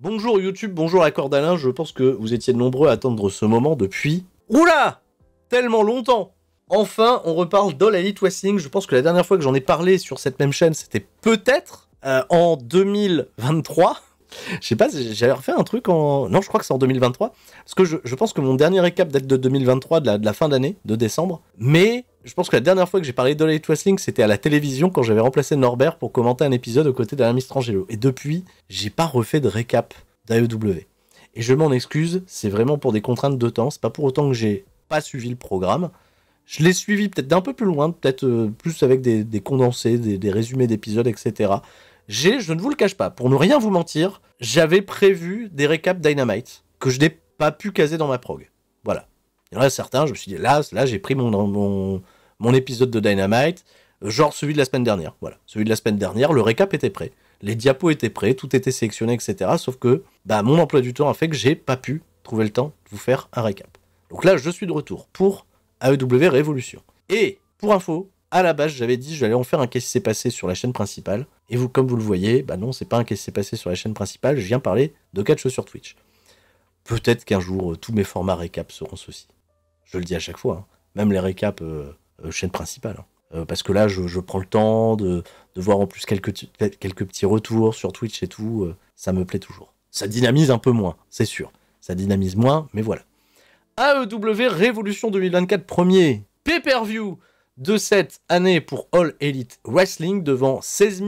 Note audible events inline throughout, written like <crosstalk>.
Bonjour YouTube, bonjour la corde je pense que vous étiez nombreux à attendre ce moment depuis... Oula Tellement longtemps Enfin, on reparle d'All Elite Wrestling, je pense que la dernière fois que j'en ai parlé sur cette même chaîne, c'était peut-être euh, en 2023 je sais pas, j'avais refait un truc en. Non, je crois que c'est en 2023. Parce que je, pense que mon dernier récap date de 2023, de la, de la fin d'année, de décembre. Mais je pense que la dernière fois que j'ai parlé de Light Wrestling, c'était à la télévision quand j'avais remplacé Norbert pour commenter un épisode aux côtés d'Alain Mistrangelo. Et depuis, j'ai pas refait de récap d'AEW. Et je m'en excuse, c'est vraiment pour des contraintes de temps. C'est pas pour autant que j'ai pas suivi le programme. Je l'ai suivi peut-être d'un peu plus loin, peut-être euh, plus avec des, condensés, des résumés d'épisodes, etc. J'ai, je ne vous le cache pas, pour ne rien vous mentir, j'avais prévu des récaps Dynamite que je n'ai pas pu caser dans ma prog. Voilà. Il y en a certains, je me suis dit, là, là j'ai pris mon, mon, mon, épisode de Dynamite, genre celui de la semaine dernière. Voilà. Celui de la semaine dernière, le récap était prêt. Les diapos étaient prêts, tout était sélectionné, etc. Sauf que bah, mon emploi du temps a fait que j'ai pas pu trouver le temps de vous faire un récap. Donc là, je suis de retour pour AEW Révolution. Et pour info, à la base, j'avais dit, je vais en faire un qu'est-ce qui s'est passé sur la chaîne principale. Et vous, comme vous le voyez, bah non, c'est pas un qu'est-ce qui s'est passé sur la chaîne principale, je viens parler de quatre choses sur Twitch. Peut-être qu'un jour, euh, tous mes formats récap seront ceux-ci. Je le dis à chaque fois, hein. même les récaps euh, euh, chaîne principale. Hein. parce que là, je, prends le temps de, voir en plus quelques, quelques petits retours sur Twitch et tout. ça me plaît toujours. Ça dynamise un peu moins, c'est sûr. Ça dynamise moins, mais voilà. AEW Révolution 2024 premier, pay-per-view de cette année pour All Elite Wrestling devant 16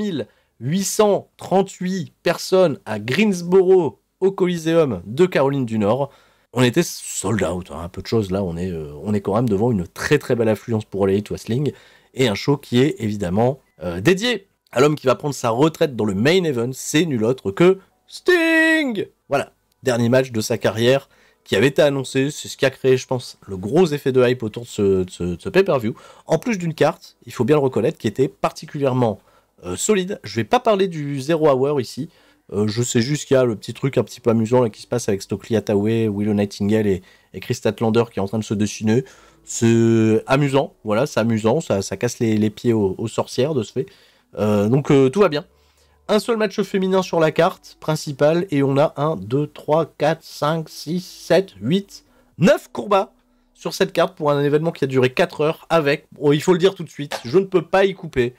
838 personnes à Greensboro au Coliseum de Caroline du Nord. On était sold out, hein. un peu de choses là, on est, euh, on est quand même devant une très très belle affluence pour All Elite Wrestling et un show qui est évidemment euh, dédié à l'homme qui va prendre sa retraite dans le main event, c'est nul autre que Sting Voilà, dernier match de sa carrière, qui avait été annoncé. C'est ce qui a créé, je pense, le gros effet de hype autour de ce, pay-per-view. En plus d'une carte, il faut bien le reconnaître, qui était particulièrement euh, solide. Je vais pas parler du Zero Hour ici. Euh, je sais juste qu'il y a le petit truc un petit peu amusant qui se passe avec Stokely Hathaway, Willow Nightingale et, Chris Tatlander qui est en train de se dessiner. C'est amusant, voilà, c'est amusant, ça, casse les, pieds aux, sorcières de ce fait. Euh, donc tout va bien un seul match féminin sur la carte principale et on a 1, 2, 3, 4, 5, 6, 7, 8, 9 combats sur cette carte pour un événement qui a duré 4 heures avec, bon, il faut le dire tout de suite, je ne peux pas y couper.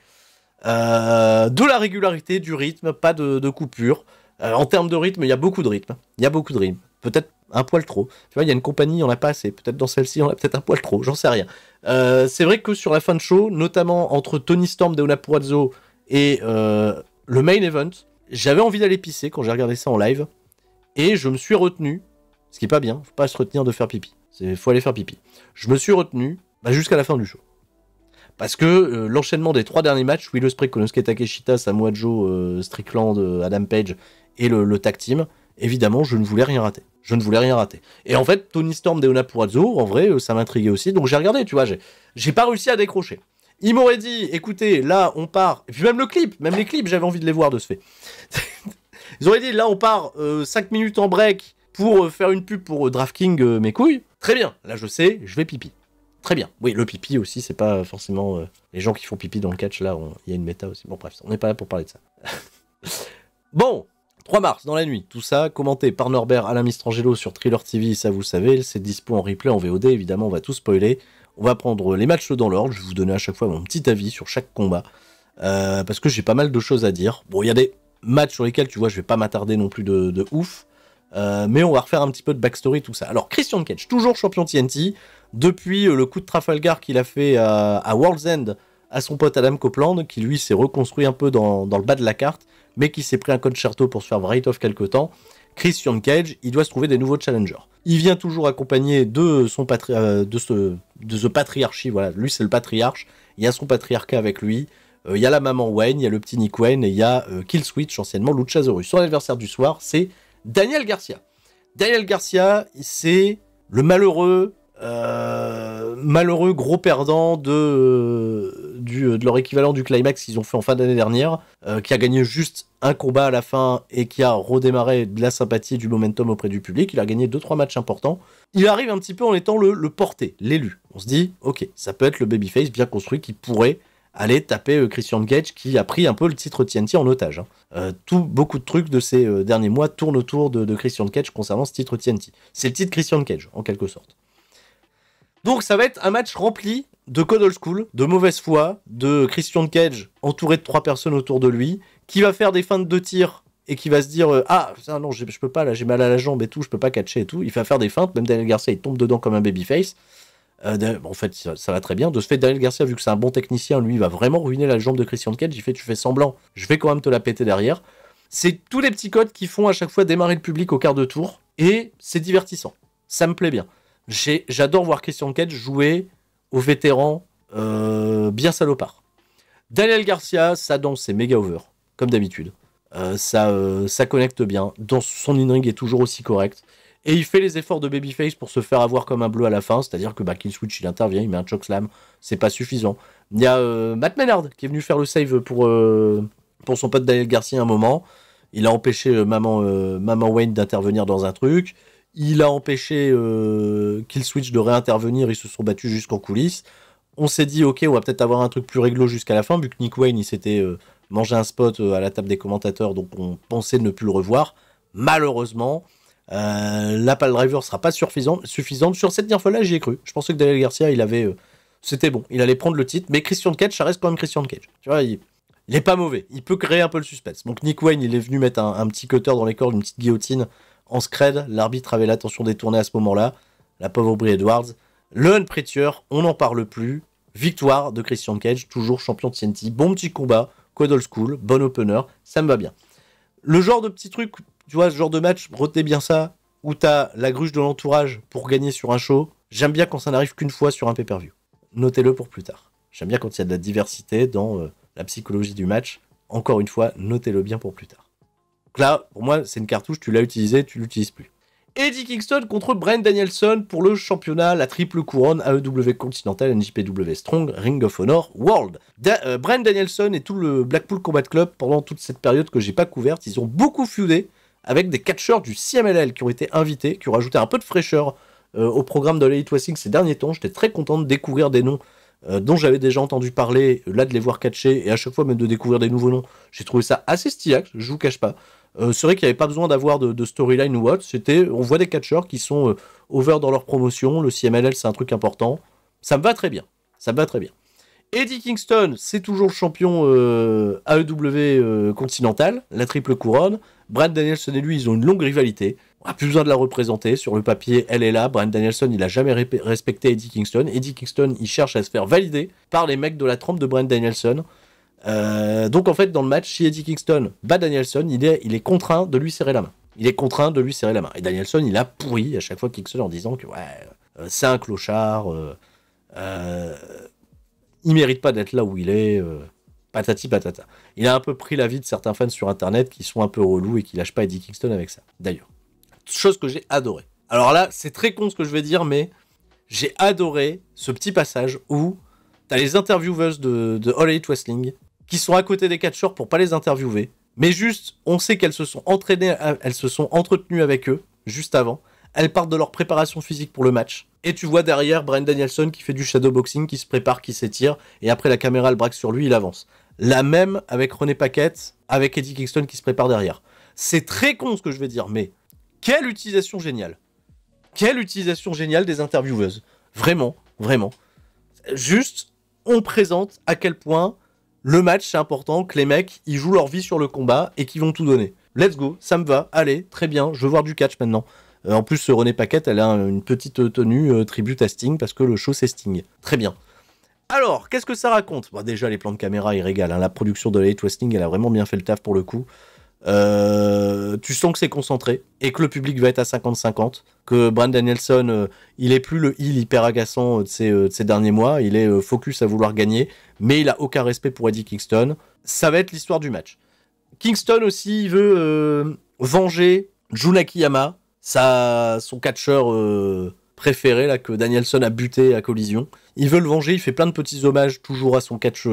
Euh, de la régularité, du rythme, pas de, coupure. Euh, en termes de rythme, il y a beaucoup de rythme. Il y a beaucoup de rythme. Peut-être un poil trop. Tu vois, il y a une compagnie, on n'a pas assez. Peut-être dans celle-ci, on a peut-être un poil trop. J'en sais rien. Euh, c'est vrai que sur la fin de show, notamment entre Tony Storm, Deona Purazzo et le main event, j'avais envie d'aller pisser quand j'ai regardé ça en live, et je me suis retenu, ce qui est pas bien, faut pas se retenir de faire pipi, il faut aller faire pipi. Je me suis retenu bah, jusqu'à la fin du show. Parce que euh, l'enchaînement des trois derniers matchs, Willow Spray, Konosuke Takeshita, Samoa Joe, euh, Strickland, euh, Adam Page et le, tag team, évidemment, je ne voulais rien rater. Je ne voulais rien rater. Et en fait, Tony Storm, Deona en vrai, ça m'intriguait aussi, donc j'ai regardé, tu vois, j'ai pas réussi à décrocher. Ils m'aurait dit, écoutez, là, on part. Et même le clip, même les clips, j'avais envie de les voir de ce fait. <laughs> Ils auraient dit, là, on part 5 euh, minutes en break pour euh, faire une pub pour euh, DraftKings, mes couilles. Très bien, là, je sais, je vais pipi. Très bien. Oui, le pipi aussi, c'est pas forcément. les gens qui font pipi dans le catch, là, il y a une méta aussi. Bon, bref, on n'est pas là pour parler de ça. <laughs> bon, 3 mars, dans la nuit, tout ça, commenté par Norbert Alain Mistrangelo sur Thriller TV, ça vous savez, c'est dispo en replay, en VOD, évidemment, on va tout spoiler. On va prendre les matchs dans l'ordre. Je vais vous donner à chaque fois mon petit avis sur chaque combat. Euh, parce que j'ai pas mal de choses à dire. Bon, il y a des matchs sur lesquels, tu vois, je vais pas m'attarder non plus de, ouf. Euh, mais on va refaire un petit peu de backstory, tout ça. Alors, Christian Ketch, toujours champion TNT. Depuis euh, le coup de Trafalgar qu'il a fait à, World's End à son pote Adam Copeland, qui lui s'est reconstruit un peu dans, le bas de la carte, mais qui s'est pris un code concerto pour se faire write-off quelque temps. Christian Cage, il doit se trouver des nouveaux challengers. Il vient toujours accompagné de son patri euh, de ce de patriarchie. Voilà, lui c'est le patriarche. Il y a son patriarcat avec lui. Euh, il y a la maman Wayne, il y a le petit Nick Wayne et il y a euh, Killswitch, anciennement Luchasaurus. Son adversaire du soir, c'est Daniel Garcia. Daniel Garcia, c'est le malheureux, malheureux gros perdant de euh, de leur équivalent du climax qu'ils ont fait en fin d'année dernière, euh, qui a gagné juste un combat à la fin et qui a redémarré de la sympathie et du momentum auprès du public. Il a gagné 2-3 matchs importants. Il arrive un petit peu en étant le, le porté, l'élu. On se dit, ok, ça peut être le babyface bien construit qui pourrait aller taper euh, Christian Cage qui a pris un peu le titre TNT en otage. Hein. tout, beaucoup de trucs de ces derniers mois tournent autour de, de, Christian Cage concernant ce titre TNT. C'est le titre Christian Cage, en quelque sorte. Donc ça va être un match rempli de Code Old School, de Mauvaise Foi, de Christian Cage, entouré de trois personnes autour de lui, qui va faire des feintes de tir et qui va se dire euh, Ah, non, je, peux pas, là, j'ai mal à la jambe et tout, je peux pas catcher et tout. Il va faire des feintes, même Daniel Garcia, il tombe dedans comme un babyface. Euh, en fait, ça, va très bien. De ce fait, Daniel Garcia, vu que c'est un bon technicien, lui, il va vraiment ruiner la jambe de Christian Cage. Il fait Tu fais semblant, je vais quand même te la péter derrière. C'est tous les petits codes qui font à chaque fois démarrer le public au quart de tour, et c'est divertissant. Ça me plaît bien. J'adore voir Christian Cage jouer aux vétérans euh, bien salopards. Daniel Garcia, ça danse est méga over, comme d'habitude. Euh, ça, euh, ça connecte bien. Dans son in-ring est toujours aussi correct. Et il fait les efforts de Babyface pour se faire avoir comme un bleu à la fin, c'est-à-dire que bah, Switch il intervient, il met un slam, c'est pas suffisant. Il y a Matt Maynard qui est venu faire le save pour, pour son pote Daniel Garcia un moment. Il a empêché maman, maman Wayne d'intervenir dans un truc. Il a empêché euh, Switch de réintervenir. Ils se sont battus jusqu'en coulisses. On s'est dit, ok, on va peut-être avoir un truc plus réglo jusqu'à la fin, vu que Nick Wayne, il s'était euh, mangé un spot euh, à la table des commentateurs, donc on pensait ne plus le revoir. Malheureusement, euh, la pal driver sera pas suffisante. Sur cette dernière fois-là, j'y ai cru. Je pensais que Daniel Garcia, il avait. C'était bon, il allait prendre le titre, mais Christian Cage, ça reste quand même Christian Cage. Tu vois, il, n'est est pas mauvais. Il peut créer un peu le suspense. Donc Nick Wayne, il est venu mettre un, un petit cutter dans les cordes, une petite guillotine en scred, l'arbitre avait l'attention détournée à ce moment-là. La pauvre Brie Edwards. Le Prettier, on n'en parle plus. Victoire de Christian Cage, toujours champion de TNT. Bon petit combat, code old school, bon opener, ça me va bien. Le genre de petit truc, tu vois, ce genre de match, retenez bien ça, où as la gruche de l'entourage pour gagner sur un show. J'aime bien quand ça n'arrive qu'une fois sur un pay-per-view. Notez-le pour plus tard. J'aime bien quand il y a de la diversité dans euh, la psychologie du match. Encore une fois, notez-le bien pour plus tard là, pour moi, c'est une cartouche, tu l'as utilisée, tu l'utilises plus. Eddie Kingston contre Brian Danielson pour le championnat, la triple couronne AEW Continental, NJPW Strong, Ring of Honor, World. Euh, Brent Danielson et tout le Blackpool Combat Club, pendant toute cette période que j'ai pas couverte, ils ont beaucoup feudé avec des catcheurs du CMLL qui ont été invités, qui ont rajouté un peu de fraîcheur euh, au programme de l'Elite Wrestling ces derniers temps. J'étais très content de découvrir des noms euh, dont j'avais déjà entendu parler, là de les voir catcher, et à chaque fois même de découvrir des nouveaux noms. J'ai trouvé ça assez stylax, je vous cache pas. Euh, c'est vrai qu'il n'y avait pas besoin d'avoir de, storyline ou autre. C'était, on voit des catcheurs qui sont euh, over dans leur promotion. Le CMLL, c'est un truc important. Ça me va très bien. Ça me va très bien. Eddie Kingston, c'est toujours le champion euh, AEW continental, la triple couronne. Brad Danielson et lui, ils ont une longue rivalité. On n'a plus besoin de la représenter. Sur le papier, elle est là. Brad Danielson, il n'a jamais respecté Eddie Kingston. Eddie Kingston, il cherche à se faire valider par les mecs de la trompe de Brad Danielson. Euh, donc en fait, dans le match, si Eddie Kingston bat Danielson, il est, il est contraint de lui serrer la main. Il est contraint de lui serrer la main. Et Danielson, il a pourri à chaque fois Kingston en disant que ouais, euh, c'est un clochard, euh, euh, il mérite pas d'être là où il est, patati patata. Il a un peu pris l'avis de certains fans sur Internet qui sont un peu relous et qui lâchent pas Eddie Kingston avec ça. D'ailleurs, chose que j'ai adoré. Alors là, c'est très con ce que je vais dire, mais j'ai adoré ce petit passage où t'as les interviewers de, de All Elite Wrestling qui sont à côté des catcheurs pour pas les interviewer. Mais juste, on sait qu'elles se sont entraînées, euh, elles se sont entretenues avec eux juste avant. Elles partent de leur préparation physique pour le match. Et tu vois derrière Brian Danielson qui fait du shadowboxing, qui se prépare, qui s'étire, et après la caméra le braque sur lui, il avance. La même avec René Paquette, avec Eddie Kingston qui se prépare derrière. C'est très con ce que je vais dire, mais quelle utilisation géniale. Quelle utilisation géniale des intervieweuses. Vraiment, vraiment. Juste, on présente à quel point le match, c'est important que les mecs, ils jouent leur vie sur le combat et qu'ils vont tout donner. Let's go, ça me va, allez, très bien, je veux voir du catch maintenant. Euh, en plus, René Paquette, elle a une petite tenue euh, tribute à Sting parce que le show, c'est Sting. Très bien. Alors, qu'est-ce que ça raconte Déjà, les plans de caméra, ils régalent. Hein. La production de Late Westing elle a vraiment bien fait le taf pour le coup. Euh, tu sens que c'est concentré et que le public va être à 50-50. Que Brian Danielson, euh, il est plus le heel hyper agaçant euh, de ces, derniers mois. Il est focus à vouloir gagner, mais il a aucun respect pour Eddie Kingston. Ça va être l'histoire du match. Kingston aussi il veut venger Junakiyama, sa, son catcheur préféré là que Danielson a buté à collision. Il veut le venger, il fait plein de petits hommages toujours à son catch,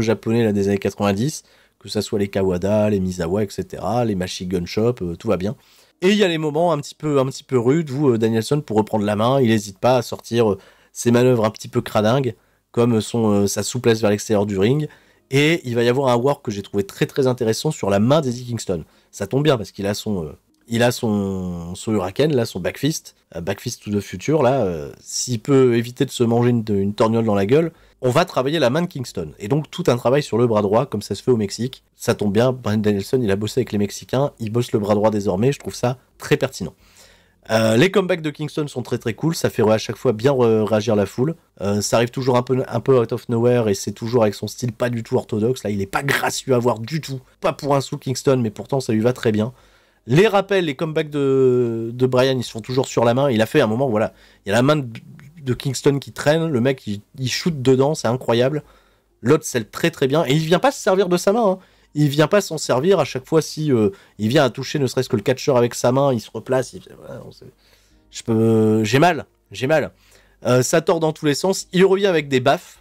japonais là, des années 90 que ça soit les Kawada, les Misawa, etc., les Machi Gun Shop, euh, tout va bien. Et il y a les moments un petit peu, un petit peu rudes où euh, Danielson, pour reprendre la main, il n'hésite pas à sortir euh, ses manœuvres un petit peu cradingues, comme son, sa souplesse vers l'extérieur du ring. Et il va y avoir un work que j'ai trouvé très très intéressant sur la main d'Eddie Kingston. Ça tombe bien parce qu'il a son, il a son, son huracan, là, son backfist, backfist to the future, là, s'il peut éviter de se manger une, une dans la gueule, on va travailler la main de Kingston. Et donc tout un travail sur le bras droit, comme ça se fait au Mexique. Ça tombe bien, Brian Danielson, il a bossé avec les Mexicains, il bosse le bras droit désormais, je trouve ça très pertinent. Euh, les comebacks de Kingston sont très très cool, ça fait à chaque fois bien euh, réagir la foule. Euh, ça arrive toujours un peu, un peu out of nowhere et c'est toujours avec son style pas du tout orthodoxe. Là, il est pas gracieux à voir du tout. Pas pour un sou Kingston, mais pourtant ça lui va très bien. Les rappels, les comebacks de, Brian, ils sont toujours sur la main. Il a fait un moment, voilà, il y a la main de, de Kingston qui traîne, le mec il, shoot dedans, c'est incroyable. L'autre celle très très bien, et il vient pas se servir de sa main. Hein. Il vient pas s'en servir à chaque fois si euh, il vient à toucher ne serait-ce que le catcher avec sa main, il se replace. Je peux, j'ai mal, j'ai mal. Euh, ça tord dans tous les sens. Il revient avec des baffes,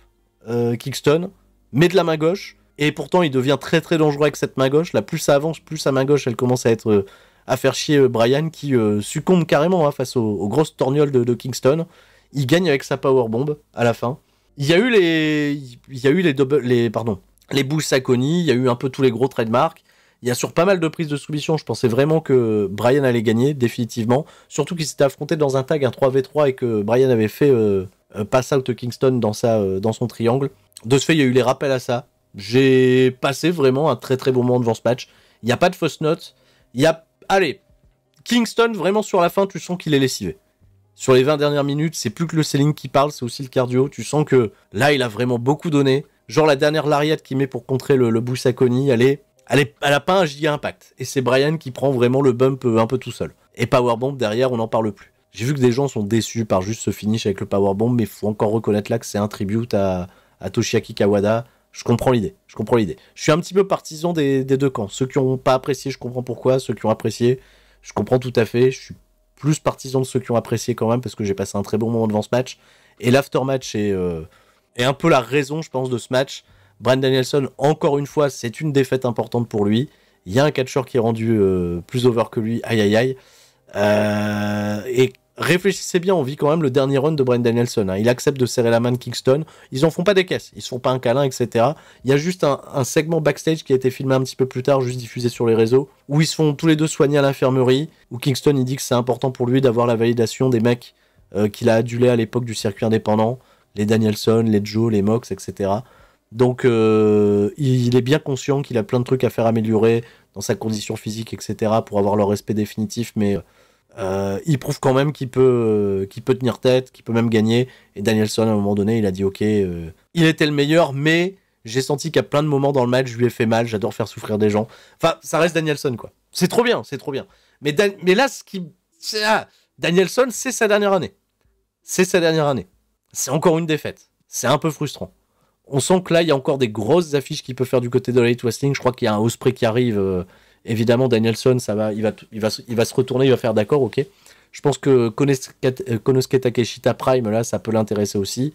euh, Kingston, mais de la main gauche. Et pourtant, il devient très très dangereux avec cette main gauche. Là, plus ça avance, plus sa main gauche, elle commence à être à faire chier Brian qui succombe carrément hein, face aux, grosses torgnoles de Kingston. Il gagne avec sa power bomb à la fin. Il y a eu les, il y a eu les double, les pardon, les Il y a eu un peu tous les gros trademarks. Il y a sur pas mal de prises de soumission, je pensais vraiment que Brian allait gagner définitivement. Surtout qu'il s'était affronté dans un tag, un 3v3 et que Brian avait fait euh, pass out Kingston dans, sa, euh, dans son triangle. De ce fait, il y a eu les rappels à ça. J'ai passé vraiment un très très bon moment devant ce match. Il n'y a pas de fausse note. Il y a. Allez, Kingston, vraiment sur la fin, tu sens qu'il est lessivé. Sur les 20 dernières minutes, c'est plus que le selling qui parle, c'est aussi le cardio. Tu sens que là, il a vraiment beaucoup donné. Genre la dernière lariat qu'il met pour contrer le, Boussaconi, elle elle a pas un giga impact. Et c'est Brian qui prend vraiment le bump un peu tout seul. Et Powerbomb derrière, on n'en parle plus. J'ai vu que des gens sont déçus par juste ce finish avec le Powerbomb, mais faut encore reconnaître là que c'est un tribute à, à Toshiaki Kawada. Je comprends l'idée. Je comprends l'idée. Je suis un petit peu partisan des, deux camps. Ceux qui n'ont pas apprécié, je comprends pourquoi. Ceux qui ont apprécié, je comprends tout à fait. Je suis plus partisan de ceux qui ont apprécié quand même parce que j'ai passé un très bon moment devant ce match. Et l'aftermatch est, euh, est un peu la raison, je pense, de ce match. Brian Danielson, encore une fois, c'est une défaite importante pour lui. Il y a un catcheur qui est rendu euh, plus over que lui, aïe aïe aïe. Euh, et réfléchissez bien, on vit quand même le dernier run de Brian Danielson. Hein. Il accepte de serrer la main de Kingston. Ils en font pas des caisses, ils se font pas un câlin, etc. Il y a juste un, segment backstage qui a été filmé un petit peu plus tard, juste diffusé sur les réseaux, où ils se font tous les deux soigner à l'infirmerie, où Kingston il dit que c'est important pour lui d'avoir la validation des mecs euh, qu'il a adulé à l'époque du circuit indépendant, les Danielson, les Joe, les Mox, etc. Donc euh, il est bien conscient qu'il a plein de trucs à faire améliorer dans sa condition physique, etc., pour avoir leur respect définitif, mais euh, euh, il prouve quand même qu'il peut, euh, peut tenir tête, qu'il peut même gagner. Et Danielson, à un moment donné, il a dit Ok, euh, il était le meilleur, mais j'ai senti qu'à plein de moments dans le match, je lui ai fait mal. J'adore faire souffrir des gens. Enfin, ça reste Danielson, quoi. C'est trop bien, c'est trop bien. Mais, là, ce qui. Ah, Danielson, c'est sa dernière année. C'est sa dernière année. C'est encore une défaite. C'est un peu frustrant. On sent que là, il y a encore des grosses affiches qu'il peut faire du côté de la Wrestling. Je crois qu'il y a un Osprey qui arrive. Évidemment, Danielson, ça va, il, va, va, il va se retourner, il va faire d'accord, ok. Je pense que Konosuke Takeshita Prime, là, ça peut l'intéresser aussi.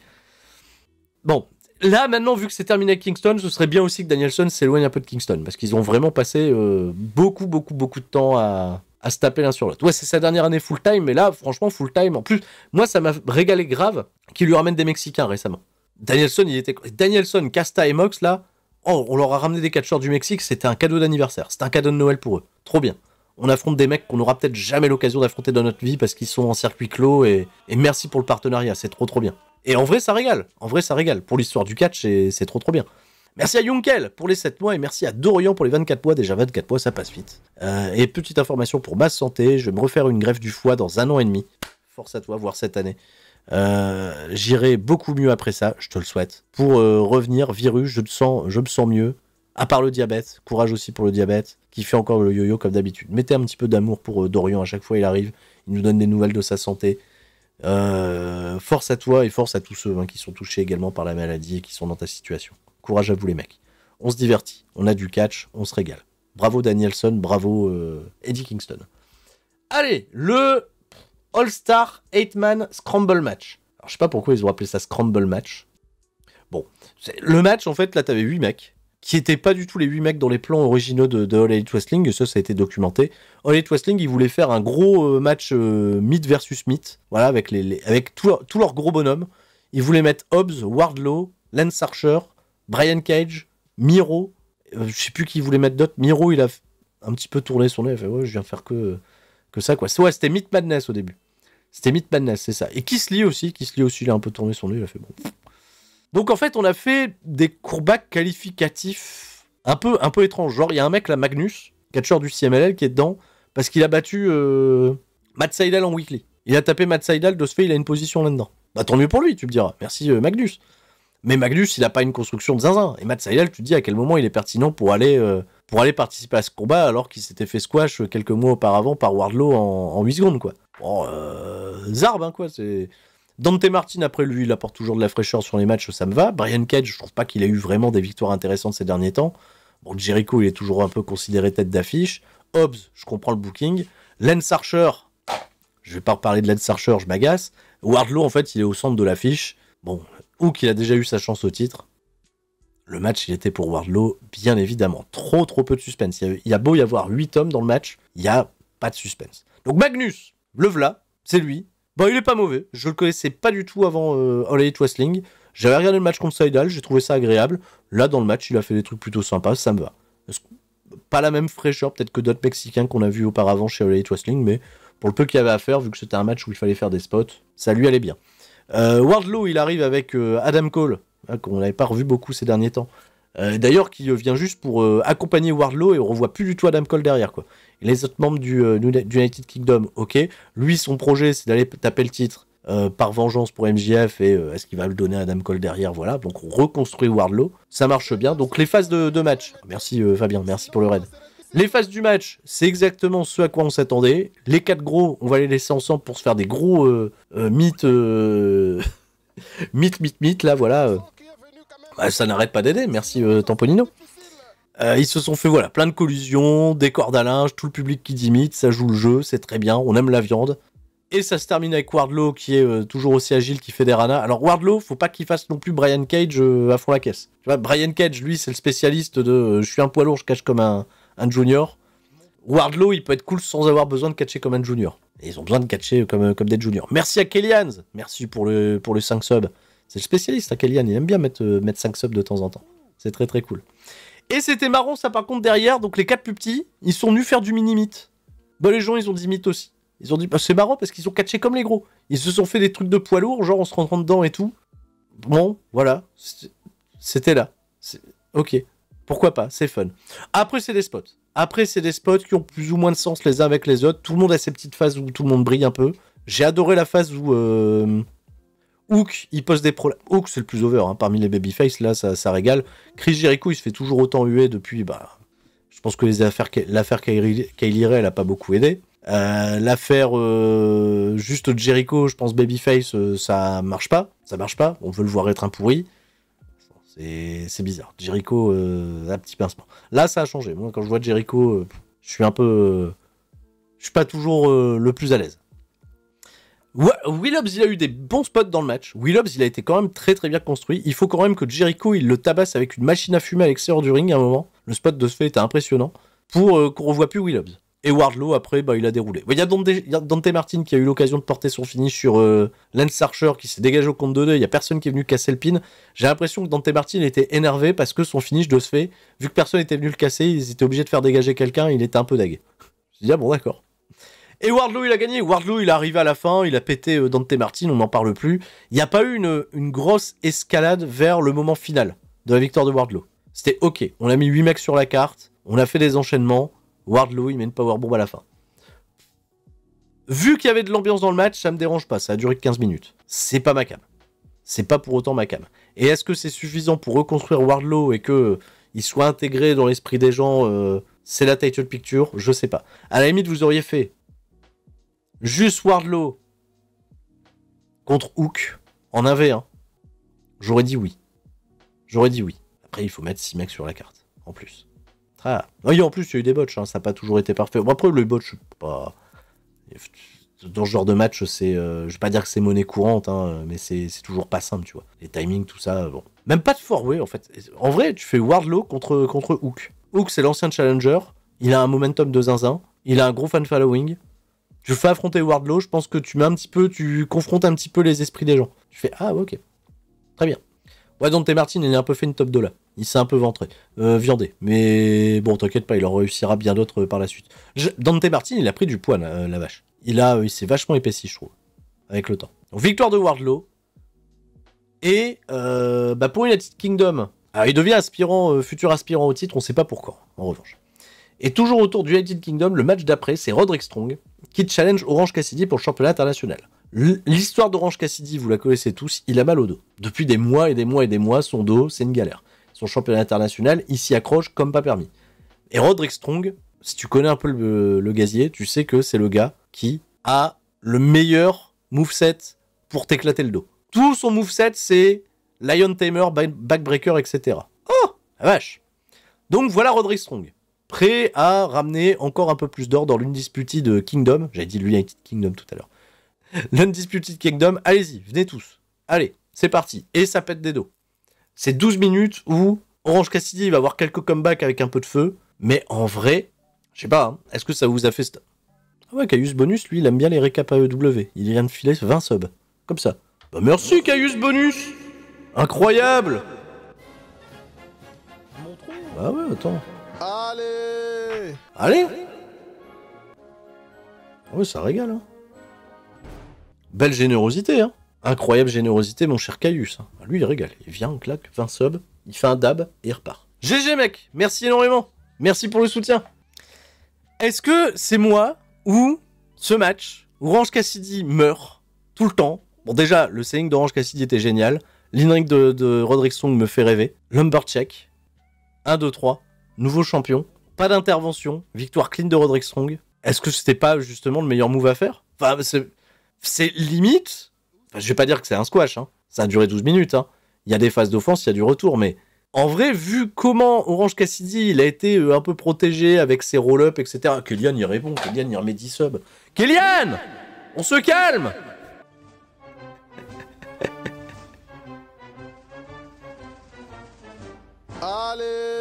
Bon, là, maintenant, vu que c'est terminé avec Kingston, ce serait bien aussi que Danielson s'éloigne un peu de Kingston, parce qu'ils ont vraiment passé euh, beaucoup, beaucoup, beaucoup de temps à, à se taper l'un sur l'autre. Ouais, c'est sa dernière année full-time, mais là, franchement, full-time. En plus, moi, ça m'a régalé grave qu'il lui ramène des Mexicains récemment. Danielson, il était. Danielson, Casta et Mox, là, oh, on leur a ramené des catcheurs du Mexique, c'était un cadeau d'anniversaire, c'était un cadeau de Noël pour eux. Trop bien. On affronte des mecs qu'on n'aura peut-être jamais l'occasion d'affronter dans notre vie parce qu'ils sont en circuit clos et, merci pour le partenariat, c'est trop trop bien. Et en vrai, ça régale. En vrai, ça régale. Pour l'histoire du catch, c'est trop trop bien. Merci à Junkel pour les 7 mois et merci à Dorian pour les 24 mois. Déjà 24 mois, ça passe vite. Euh, et petite information pour ma santé, je vais me refaire une greffe du foie dans un an et demi. Force à toi, voir cette année. Euh, j'irai beaucoup mieux après ça, je te le souhaite. Pour euh, revenir, virus, je, sens, je me sens mieux. À part le diabète, courage aussi pour le diabète, qui fait encore le yo-yo comme d'habitude. Mettez un petit peu d'amour pour euh, Dorian à chaque fois il arrive. Il nous donne des nouvelles de sa santé. force à toi et force à tous ceux hein, qui sont touchés également par la maladie et qui sont dans ta situation. Courage à vous les mecs. On se divertit, on a du catch, on se régale. Bravo Danielson, bravo Eddie Kingston. Allez, le All-Star 8-Man Scramble Match. Alors, je sais pas pourquoi ils ont appelé ça Scramble Match. Bon, le match, en fait, là, t'avais 8 mecs, qui n'étaient pas du tout les 8 mecs dans les plans originaux de, de All Elite Wrestling, ça, ça a été documenté. All Elite Wrestling, ils voulaient faire un gros euh, match euh, mythe versus mythe, voilà, avec, les, avec tous leurs gros bonhommes. Ils voulaient mettre Hobbs, Wardlow, Lance Archer, Brian Cage, Miro, euh, je sais plus qui voulait mettre d'autres. Miro, il a un petit peu tourné son nez, il a fait, ouais, je viens faire que, que ça, quoi. Ouais, c'était Myth Madness au début. C'était Meat Madness, c'est ça. Et Kisly aussi, Kisly aussi, il a un peu tourné son nez, il a fait bon. Donc en fait, on a fait des courbats qualificatifs un peu, un peu étranges. Genre, il y a un mec, là, Magnus, catcheur du CMLL, qui est dedans, parce qu'il a battu euh, Matt Seidel en weekly. Il a tapé Matt Seidel, de ce fait, il a une position là-dedans. Bah tant mieux pour lui, tu me diras. Merci euh, Magnus. Mais Magnus, il n'a pas une construction de zinzin. Et Matt Seidel, tu te dis à quel moment il est pertinent pour aller, euh, pour aller participer à ce combat alors qu'il s'était fait squash quelques mois auparavant par Wardlow en, en 8 secondes, quoi. Oh, euh, bon, hein, quoi. C'est... Dante Martin, après lui, il apporte toujours de la fraîcheur sur les matchs, ça me va. Brian Cage, je trouve pas qu'il a eu vraiment des victoires intéressantes ces derniers temps. Bon, Jericho, il est toujours un peu considéré tête d'affiche. Hobbs, je comprends le booking. Lance Archer, je vais pas reparler de Lance Archer, je m'agace. Wardlow, en fait, il est au centre de l'affiche. Bon, ou qu'il a déjà eu sa chance au titre. Le match, il était pour Wardlow, bien évidemment. Trop, trop peu de suspense. Il y a beau y avoir 8 hommes dans le match, il n'y a pas de suspense. Donc Magnus, le Vla, c'est lui. Bon, bah, il est pas mauvais, je le connaissais pas du tout avant euh, All Wrestling. J'avais regardé le match contre Seidel, j'ai trouvé ça agréable. Là, dans le match, il a fait des trucs plutôt sympas, ça me va. Pas la même fraîcheur, peut-être que d'autres Mexicains qu'on a vu auparavant chez All Elite Wrestling, mais pour le peu qu'il y avait à faire, vu que c'était un match où il fallait faire des spots, ça lui allait bien. Euh, Wardlow, il arrive avec euh, Adam Cole, hein, qu'on n'avait pas revu beaucoup ces derniers temps. Euh, d'ailleurs, qui vient juste pour accompagner Wardlow et on revoit plus du tout Adam Cole derrière. quoi les autres membres euh, du, United Kingdom, ok. Lui, son projet, c'est d'aller taper le titre euh, par vengeance pour MJF et euh, est-ce qu'il va le donner à Adam Cole derrière, voilà. Donc on reconstruit Wardlow, ça marche bien. Donc les phases de, match, merci Fabien, merci pour le raid. Les phases du match, c'est exactement ce à quoi on s'attendait. Les quatre gros, on va les laisser ensemble pour se faire des gros mythes, <laughs> mythes, mythes, mythes, là, voilà. Bah, ça n'arrête pas d'aider, merci Tamponino. Euh, ils se sont fait voilà plein de collusions, des cordes à linge, tout le public qui d'imite, ça joue le jeu, c'est très bien, on aime la viande. Et ça se termine avec Wardlow qui est euh, toujours aussi agile, qui fait des ranas. Alors Wardlow, faut pas qu'il fasse non plus Brian Cage euh, à fond la caisse. Brian Cage, lui, c'est le spécialiste de je suis un poids lourd, je cache comme un, junior. Wardlow, il peut être cool sans avoir besoin de cacher comme un junior. Et ils ont besoin de cacher comme, comme des juniors. Merci à Kellyanne, merci pour le, pour le 5 subs. C'est le spécialiste, à hein, Kellyanne, il aime bien mettre, mettre 5 subs de temps en temps. C'est très très cool. Et c'était marrant, ça, par contre, derrière. Donc, les quatre plus petits, ils sont venus faire du mini-mythe. Bah, les gens, ils ont dit mythe aussi. Ils ont dit, bah, c'est marrant parce qu'ils ont catché comme les gros. Ils se sont fait des trucs de poids lourd, genre on se rentrant dedans et tout. Bon, voilà. C'était là. Ok. Pourquoi pas, c'est fun. Après, c'est des spots. Après, c'est des spots qui ont plus ou moins de sens les uns avec les autres. Tout le monde a ses petites phases où tout le monde brille un peu. J'ai adoré la phase où. Euh, Hook, il pose des problèmes. Hook, c'est le plus over hein. parmi les babyface, là, ça, ça, régale. Chris Jericho, il se fait toujours autant huer depuis. Bah, je pense que les l'affaire Kylie, elle a pas beaucoup aidé. Euh, l'affaire euh, juste Jericho, je pense babyface, face euh, ça marche pas, ça marche pas. On veut le voir être un pourri. C'est bizarre. Jericho, un petit pincement. Là, ça a changé. Moi, quand je vois Jericho, je suis un peu, je suis pas toujours le plus à l'aise. Willows, il a eu des bons spots dans le match. Willows, il a été quand même très très bien construit. Il faut quand même que Jericho, il le tabasse avec une machine à fumer avec l'extérieur du ring à un moment. Le spot de ce fait était impressionnant pour euh, qu'on ne revoie plus Willows. Et Wardlow, après, bah, il a déroulé. Il y, a Dante, Martin qui a eu l'occasion de porter son finish sur euh, Lance Archer qui s'est dégagé au compte de 2 Il n'y a personne qui est venu casser le pin. J'ai l'impression que Dante Martin était énervé parce que son finish de ce fait, vu que personne n'était venu le casser, ils étaient obligés de faire dégager quelqu'un, il était un peu dague. Je me suis ah bon, d'accord. Et Wardlow, il a gagné. Wardlow, il est arrivé à la fin, il a pété euh, Dante Martin, on n'en parle plus. Il n'y a pas eu une, grosse escalade vers le moment final de la victoire de Wardlow. C'était OK. On a mis 8 mecs sur la carte, on a fait des enchaînements. Wardlow, il met une bomb à la fin. Vu qu'il y avait de l'ambiance dans le match, ça me dérange pas. Ça a duré 15 minutes. C'est pas ma cam. C'est pas pour autant ma cam. Et est-ce que c'est suffisant pour reconstruire Wardlow et que euh, il soit intégré dans l'esprit des gens euh, C'est la title picture Je sais pas. À la limite, vous auriez fait juste Wardlow contre Hook en 1 v j'aurais dit oui. J'aurais dit oui. Après, il faut mettre 6 mecs sur la carte, en plus. Ah. Oui, en plus, il y a eu des botches, hein. ça n'a pas toujours été parfait. Moi, après, le botch, pas... Dans ce genre de match, c'est, ne euh, je vais pas dire que c'est monnaie courante, hein, mais c'est, toujours pas simple, tu vois. Les timings, tout ça, bon. Même pas de Oui, en fait. En vrai, tu fais Wardlow contre, contre Hook. Hook, c'est l'ancien challenger. Il a un momentum de zinzin. Il a un gros fan following je fais affronter Wardlow, je pense que tu mets un petit peu, tu confrontes un petit peu les esprits des gens. Tu fais ah ok, très bien. Ouais donc Martin il a un peu fait une top 2 là, il s'est un peu ventré, euh, viandé. Mais bon t'inquiète pas, il en réussira bien d'autres euh, par la suite. Dante Martin il a pris du poids la, vache, il a, s'est vachement épaissi je trouve avec le temps. victoire de Wardlow et euh, bah, pour United Kingdom, il devient aspirant, euh, futur aspirant au titre, on sait pas pourquoi en revanche. Et toujours autour du United Kingdom, le match d'après, c'est Roderick Strong qui challenge Orange Cassidy pour le championnat international. L'histoire d'Orange Cassidy, vous la connaissez tous, il a mal au dos. Depuis des mois et des mois et des mois, son dos, c'est une galère. Son championnat international, il s'y accroche comme pas permis. Et Roderick Strong, si tu connais un peu le, gazier, tu sais que c'est le gars qui a le meilleur moveset pour t'éclater le dos. Tout son moveset, c'est Lion Tamer, Backbreaker, etc. Oh, la vache Donc voilà Roderick Strong prêt à ramener encore un peu plus d'or dans l'Undisputed Kingdom. J'avais dit l'United Kingdom tout à l'heure. <laughs> L'Undisputed Kingdom, allez-y, venez tous. Allez, c'est parti. Et ça pète des dos. C'est 12 minutes où Orange Cassidy va avoir quelques comebacks avec un peu de feu. Mais en vrai, je sais pas, hein, est-ce que ça vous a fait... Ah ouais, Caius Bonus, lui, il aime bien les récaps AEW. Il vient de filer 20 subs. Comme ça. Bah merci Caius Bonus Incroyable Bah ouais, attends. Allez Allez ah Ouais, ça régale. Hein. Belle générosité, hein Incroyable générosité, mon cher Caius. Hein. Lui, il régale. Il vient, on claque, 20 subs, il fait un dab et il repart. GG, mec Merci énormément Merci pour le soutien Est-ce que c'est moi ou ce match Orange Cassidy meurt tout le temps Bon, déjà, le setting d'Orange Cassidy était génial. L'inring de, de Roderick Strong me fait rêver. check 1, 2, 3 nouveau champion, pas d'intervention, victoire clean de Roderick Strong. Est-ce que c'était pas justement le meilleur move à faire Enfin, c'est limite. je vais pas dire que c'est un squash, hein. ça a duré 12 minutes. Hein. Il y a des phases d'offense, il y a du retour, mais en vrai, vu comment Orange Cassidy il a été euh, un peu protégé avec ses roll-up, etc., Kélian y répond, Kélian y remet 10 subs. Kélian On se calme Allez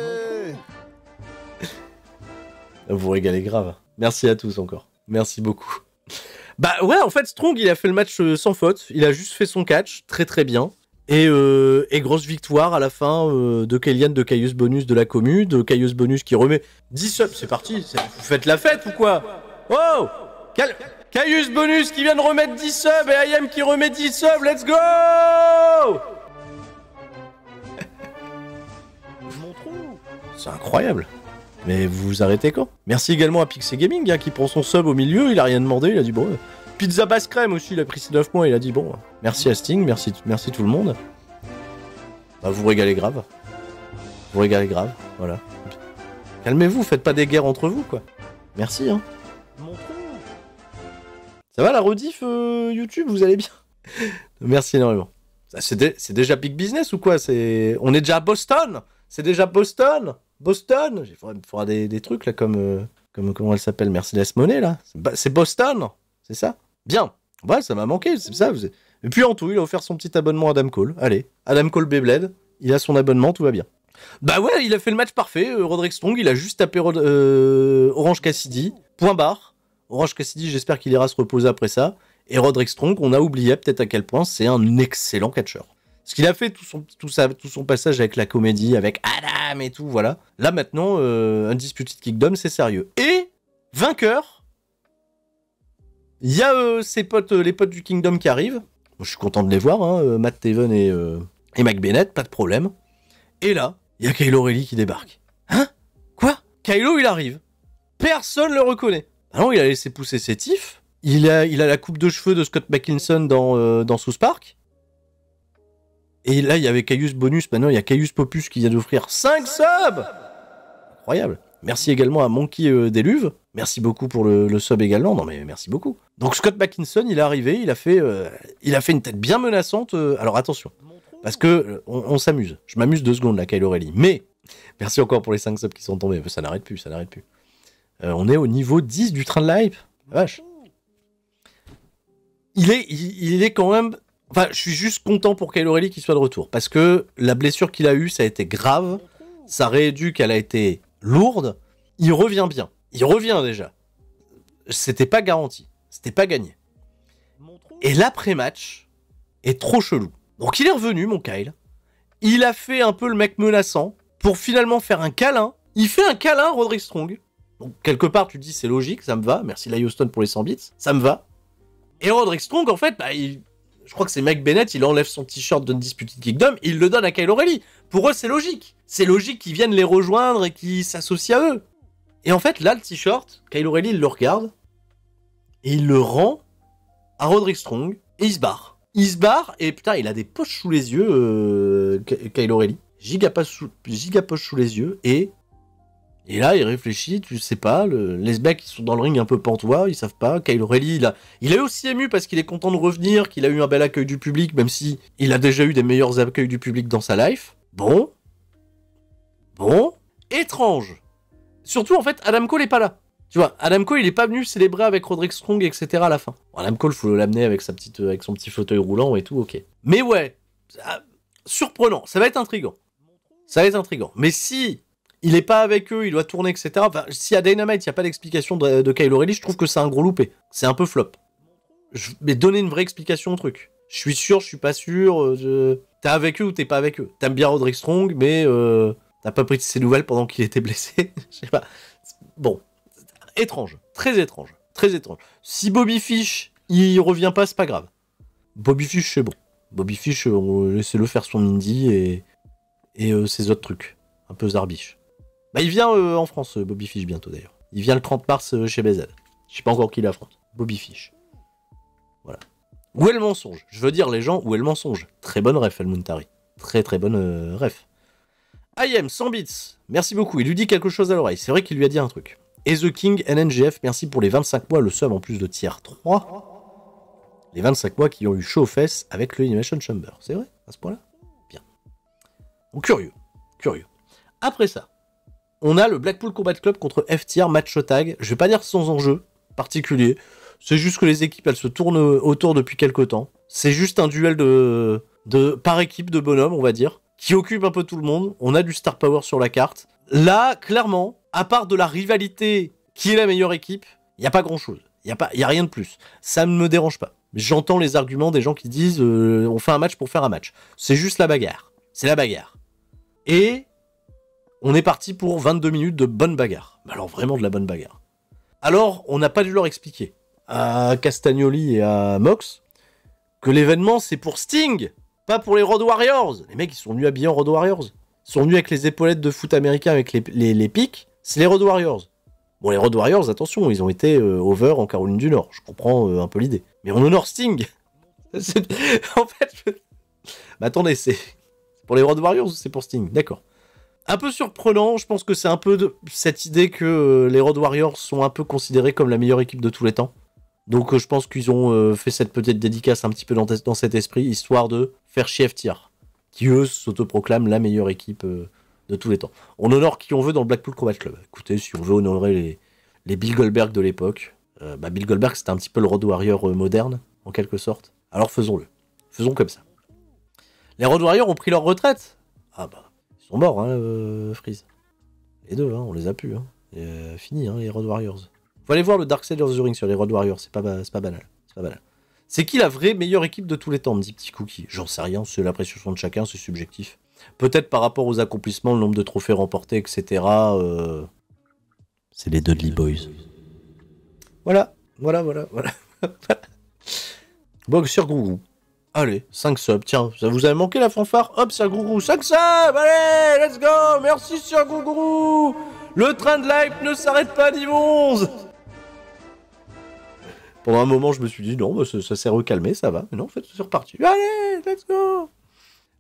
vous régalez grave. Merci à tous encore. Merci beaucoup. Bah ouais, en fait, Strong, il a fait le match euh, sans faute. Il a juste fait son catch, très très bien. Et, euh, grosse victoire à la fin euh, de kelian de Caius Bonus de la commu, de Caius Bonus qui remet 10 subs. C'est parti, vous faites la fête ou quoi Oh Caius Bonus qui vient de remettre 10 subs et IM qui remet 10 subs, let's go C'est incroyable mais vous vous arrêtez quand Merci également à Pixie Gaming hein, qui prend son sub au milieu, il a rien demandé, il a dit bon. Euh, pizza basse crème aussi, il a pris ses 9 mois, il a dit bon. Euh, merci à Sting, merci, merci tout le monde. Bah vous régalez grave. Vous régalez grave, voilà. Calmez-vous, faites pas des guerres entre vous quoi. Merci hein. Ça va la rediff euh, YouTube, vous allez bien <laughs> Merci énormément. Bah, c'est déjà big business ou quoi On est déjà à Boston C'est déjà Boston Boston Il faudra, des, trucs là comme, euh, comme comment elle s'appelle Mercedes Monet là. C'est Boston, c'est ça Bien. Ouais, ça m'a manqué, c'est ça. Et puis en tout, il a offert son petit abonnement à Adam Cole. Allez, Adam Cole Beyblade, il a son abonnement, tout va bien. Bah ouais, il a fait le match parfait. Euh, Roderick Strong, il a juste tapé euh, Orange Cassidy. Point barre. Orange Cassidy, j'espère qu'il ira se reposer après ça. Et Roderick Strong, on a oublié peut-être à quel point c'est un excellent catcheur. Ce qu'il a fait tout son, tout, son passage avec la comédie, avec Adam et tout, voilà. Là maintenant, euh, Undisputed Kingdom, c'est sérieux. Et vainqueur, il y a euh, ses potes, euh, les potes du Kingdom qui arrivent. je suis content de les voir, hein, Matt Taven et, et Mac Bennett, pas de problème. Et là, il y a Kylo Ren qui débarque. Hein Quoi Kylo, il arrive. Personne le reconnaît. Alors, il a laissé pousser ses tifs. Il a, il a la coupe de cheveux de Scott McKinson dans, dans Park. Et là, il y avait Caius Bonus, maintenant il y a Caius Popus qui vient d'offrir 5 subs Incroyable Merci également à Monkey euh, Deluve. Merci beaucoup pour le, le, sub également. Non mais merci beaucoup. Donc Scott Mackinson, il est arrivé, il a fait, euh, il a fait une tête bien menaçante. Euh, alors attention, parce que on, s'amuse. Je m'amuse deux secondes là, Kyle O'Reilly. Mais merci encore pour les 5 subs qui sont tombés. Ça n'arrête plus, ça n'arrête plus. on est au niveau 10 du train de la Vache. Il est, il est quand même Enfin, je suis juste content pour Kyle O'Reilly qu'il soit de retour. Parce que la blessure qu'il a eue, ça a été grave. ça réduit qu'elle a été lourde. Il revient bien. Il revient déjà. C'était pas garanti. C'était pas gagné. Et l'après-match est trop chelou. Donc il est revenu, mon Kyle. Il a fait un peu le mec menaçant pour finalement faire un câlin. Il fait un câlin à Roderick Strong. Donc quelque part, tu dis c'est logique, ça me va. Merci la Houston pour les 100 bits. Ça me va. Et Roderick Strong, en fait, bah, il, je crois que c'est Mike Bennett, il enlève son t-shirt de Disputed Kingdom, il le donne à Kyle O'Reilly. Pour eux, c'est logique. C'est logique qu'ils viennent les rejoindre et qu'ils s'associent à eux. Et en fait, là, le t-shirt, Kyle O'Reilly, il le regarde et il le rend à Roderick Strong et il se barre. Il se barre et putain, il a des poches sous les yeux, euh, Kyle O'Reilly. Giga, giga sous les yeux et et là, il réfléchit, tu sais pas, les mecs, ils sont dans le ring un peu pantois, ils savent pas. Kyle O'Reilly, il a, il a aussi ému parce qu'il est content de revenir, qu'il a eu un bel accueil du public, même si il a déjà eu des meilleurs accueils du public dans sa life. Bon. Bon. Étrange. Surtout, en fait, Adam Cole est pas là. Tu vois, Adam Cole, il est pas venu célébrer avec Roderick Strong, etc. à la fin. Adam Cole, faut l'amener avec, euh, avec son petit fauteuil roulant et tout, ok. Mais ouais, surprenant, ça va être intriguant. Ça va être intriguant. Mais si il est pas avec eux, il doit tourner, etc. si à Dynamite, il n'y a pas d'explication de, de, Kyle O'Reilly, je trouve que c'est un gros loupé. C'est un peu flop. mais donner une vraie explication au truc. Je suis sûr, je suis pas sûr. Euh, je... T'es avec eux ou t'es pas avec eux. T'aimes bien Roderick Strong, mais euh, t'as pas pris de ses nouvelles pendant qu'il était blessé. <laughs> Je sais pas. Bon. Étrange. Très étrange. Très étrange. Si Bobby Fish, il revient pas, c'est pas grave. Bobby Fish, c'est bon. Bobby Fish, euh, laissez-le faire son indie et, et euh, ses autres trucs. Un peu zarbiche. Bah, il vient euh, en France, euh, Bobby Fish, bientôt d'ailleurs. Il vient le 30 mars euh, chez BZ. Je sais pas encore qui l'affronte. Bobby Fish. Voilà. Où est le mensonge Je veux dire, les gens, où est le mensonge Très bonne ref, El Muntari. Très très bonne ref. IM, 100 bits. Merci beaucoup. Il lui dit quelque chose à l'oreille. C'est vrai qu'il lui a dit un truc. Et The King, NNGF, merci pour les 25 mois, le sub en plus de tiers 3. Les 25 mois qui ont eu chaud aux fesses avec le Animation Chamber. C'est vrai, à ce point-là Bien. curieux. Curieux. Après ça, on a le Blackpool Combat Club contre FTR match tag. Je vais pas dire sans enjeu particulier. C'est juste que les équipes, elles se tournent autour depuis quelques temps. C'est juste un duel de, par équipe de bonhommes, on va dire, qui occupe un peu tout le monde. On a du star power sur la carte. Là, clairement, à part de la rivalité qui est la meilleure équipe, il n'y a pas grand-chose. Il n'y a, y a rien de plus. Ça ne me dérange pas. J'entends les arguments des gens qui disent euh, on fait un match pour faire un match. C'est juste la bagarre. C'est la bagarre. Et on est parti pour 22 minutes de bonne bagarre. Alors vraiment de la bonne bagarre. Alors, on n'a pas dû leur expliquer à Castagnoli et à Mox que l'événement c'est pour Sting, pas pour les Road Warriors. Les mecs ils sont venus habillés en Road Warriors. Ils sont venus avec les épaulettes de foot américain avec les, pics. C'est les Road Warriors. Bon, les Road Warriors, attention, ils ont été euh, over en Caroline du Nord. Je comprends euh, un peu l'idée. Mais on honore Sting. <laughs> en fait, Mais attendez, c'est pour les Road Warriors ou c'est pour Sting D'accord un peu surprenant. Je pense que c'est un peu cette idée que euh, les Road Warriors sont un peu considérés comme la meilleure équipe de tous les temps. Donc euh, je pense qu'ils ont euh, fait cette petite dédicace un petit peu dans, dans cet esprit, histoire de faire chier tir qui eux s'autoproclament la meilleure équipe de tous les temps. On honore qui on veut dans le Blackpool Combat Club. Écoutez, si on veut honorer les, les Bill Goldberg de l'époque, bah, Bill Goldberg c'était un petit peu le Road Warrior moderne, en quelque sorte. Alors faisons-le. Faisons comme ça. Les Road Warriors ont pris leur retraite. Ah bah, mort morts, hein, Freeze. Les deux, hein, on les a pu. Hein. Euh, fini, hein, les Road Warriors. Faut aller voir le Dark of The Ring sur les Road Warriors, c'est pas, pas banal. C'est pas banal. C'est qui la vraie meilleure équipe de tous les temps, me dit Petit Cookie J'en sais rien, c'est l'appréciation de chacun, c'est subjectif. Peut-être par rapport aux accomplissements, le nombre de trophées remportés, etc. Euh, c'est les Dudley Boys. Voilà, voilà, voilà, voilà. <laughs> Bon, sur Gougou. Allez, 5 subs, tiens, ça vous avez manqué la fanfare Hop, un Gourou, 5 subs Allez, let's go Merci sur Gourou Le train de life ne s'arrête pas, niveau 11 Pendant un moment, je me suis dit, non, ça, s'est recalmé, ça va. Mais non, en fait, c'est reparti. Allez, let's go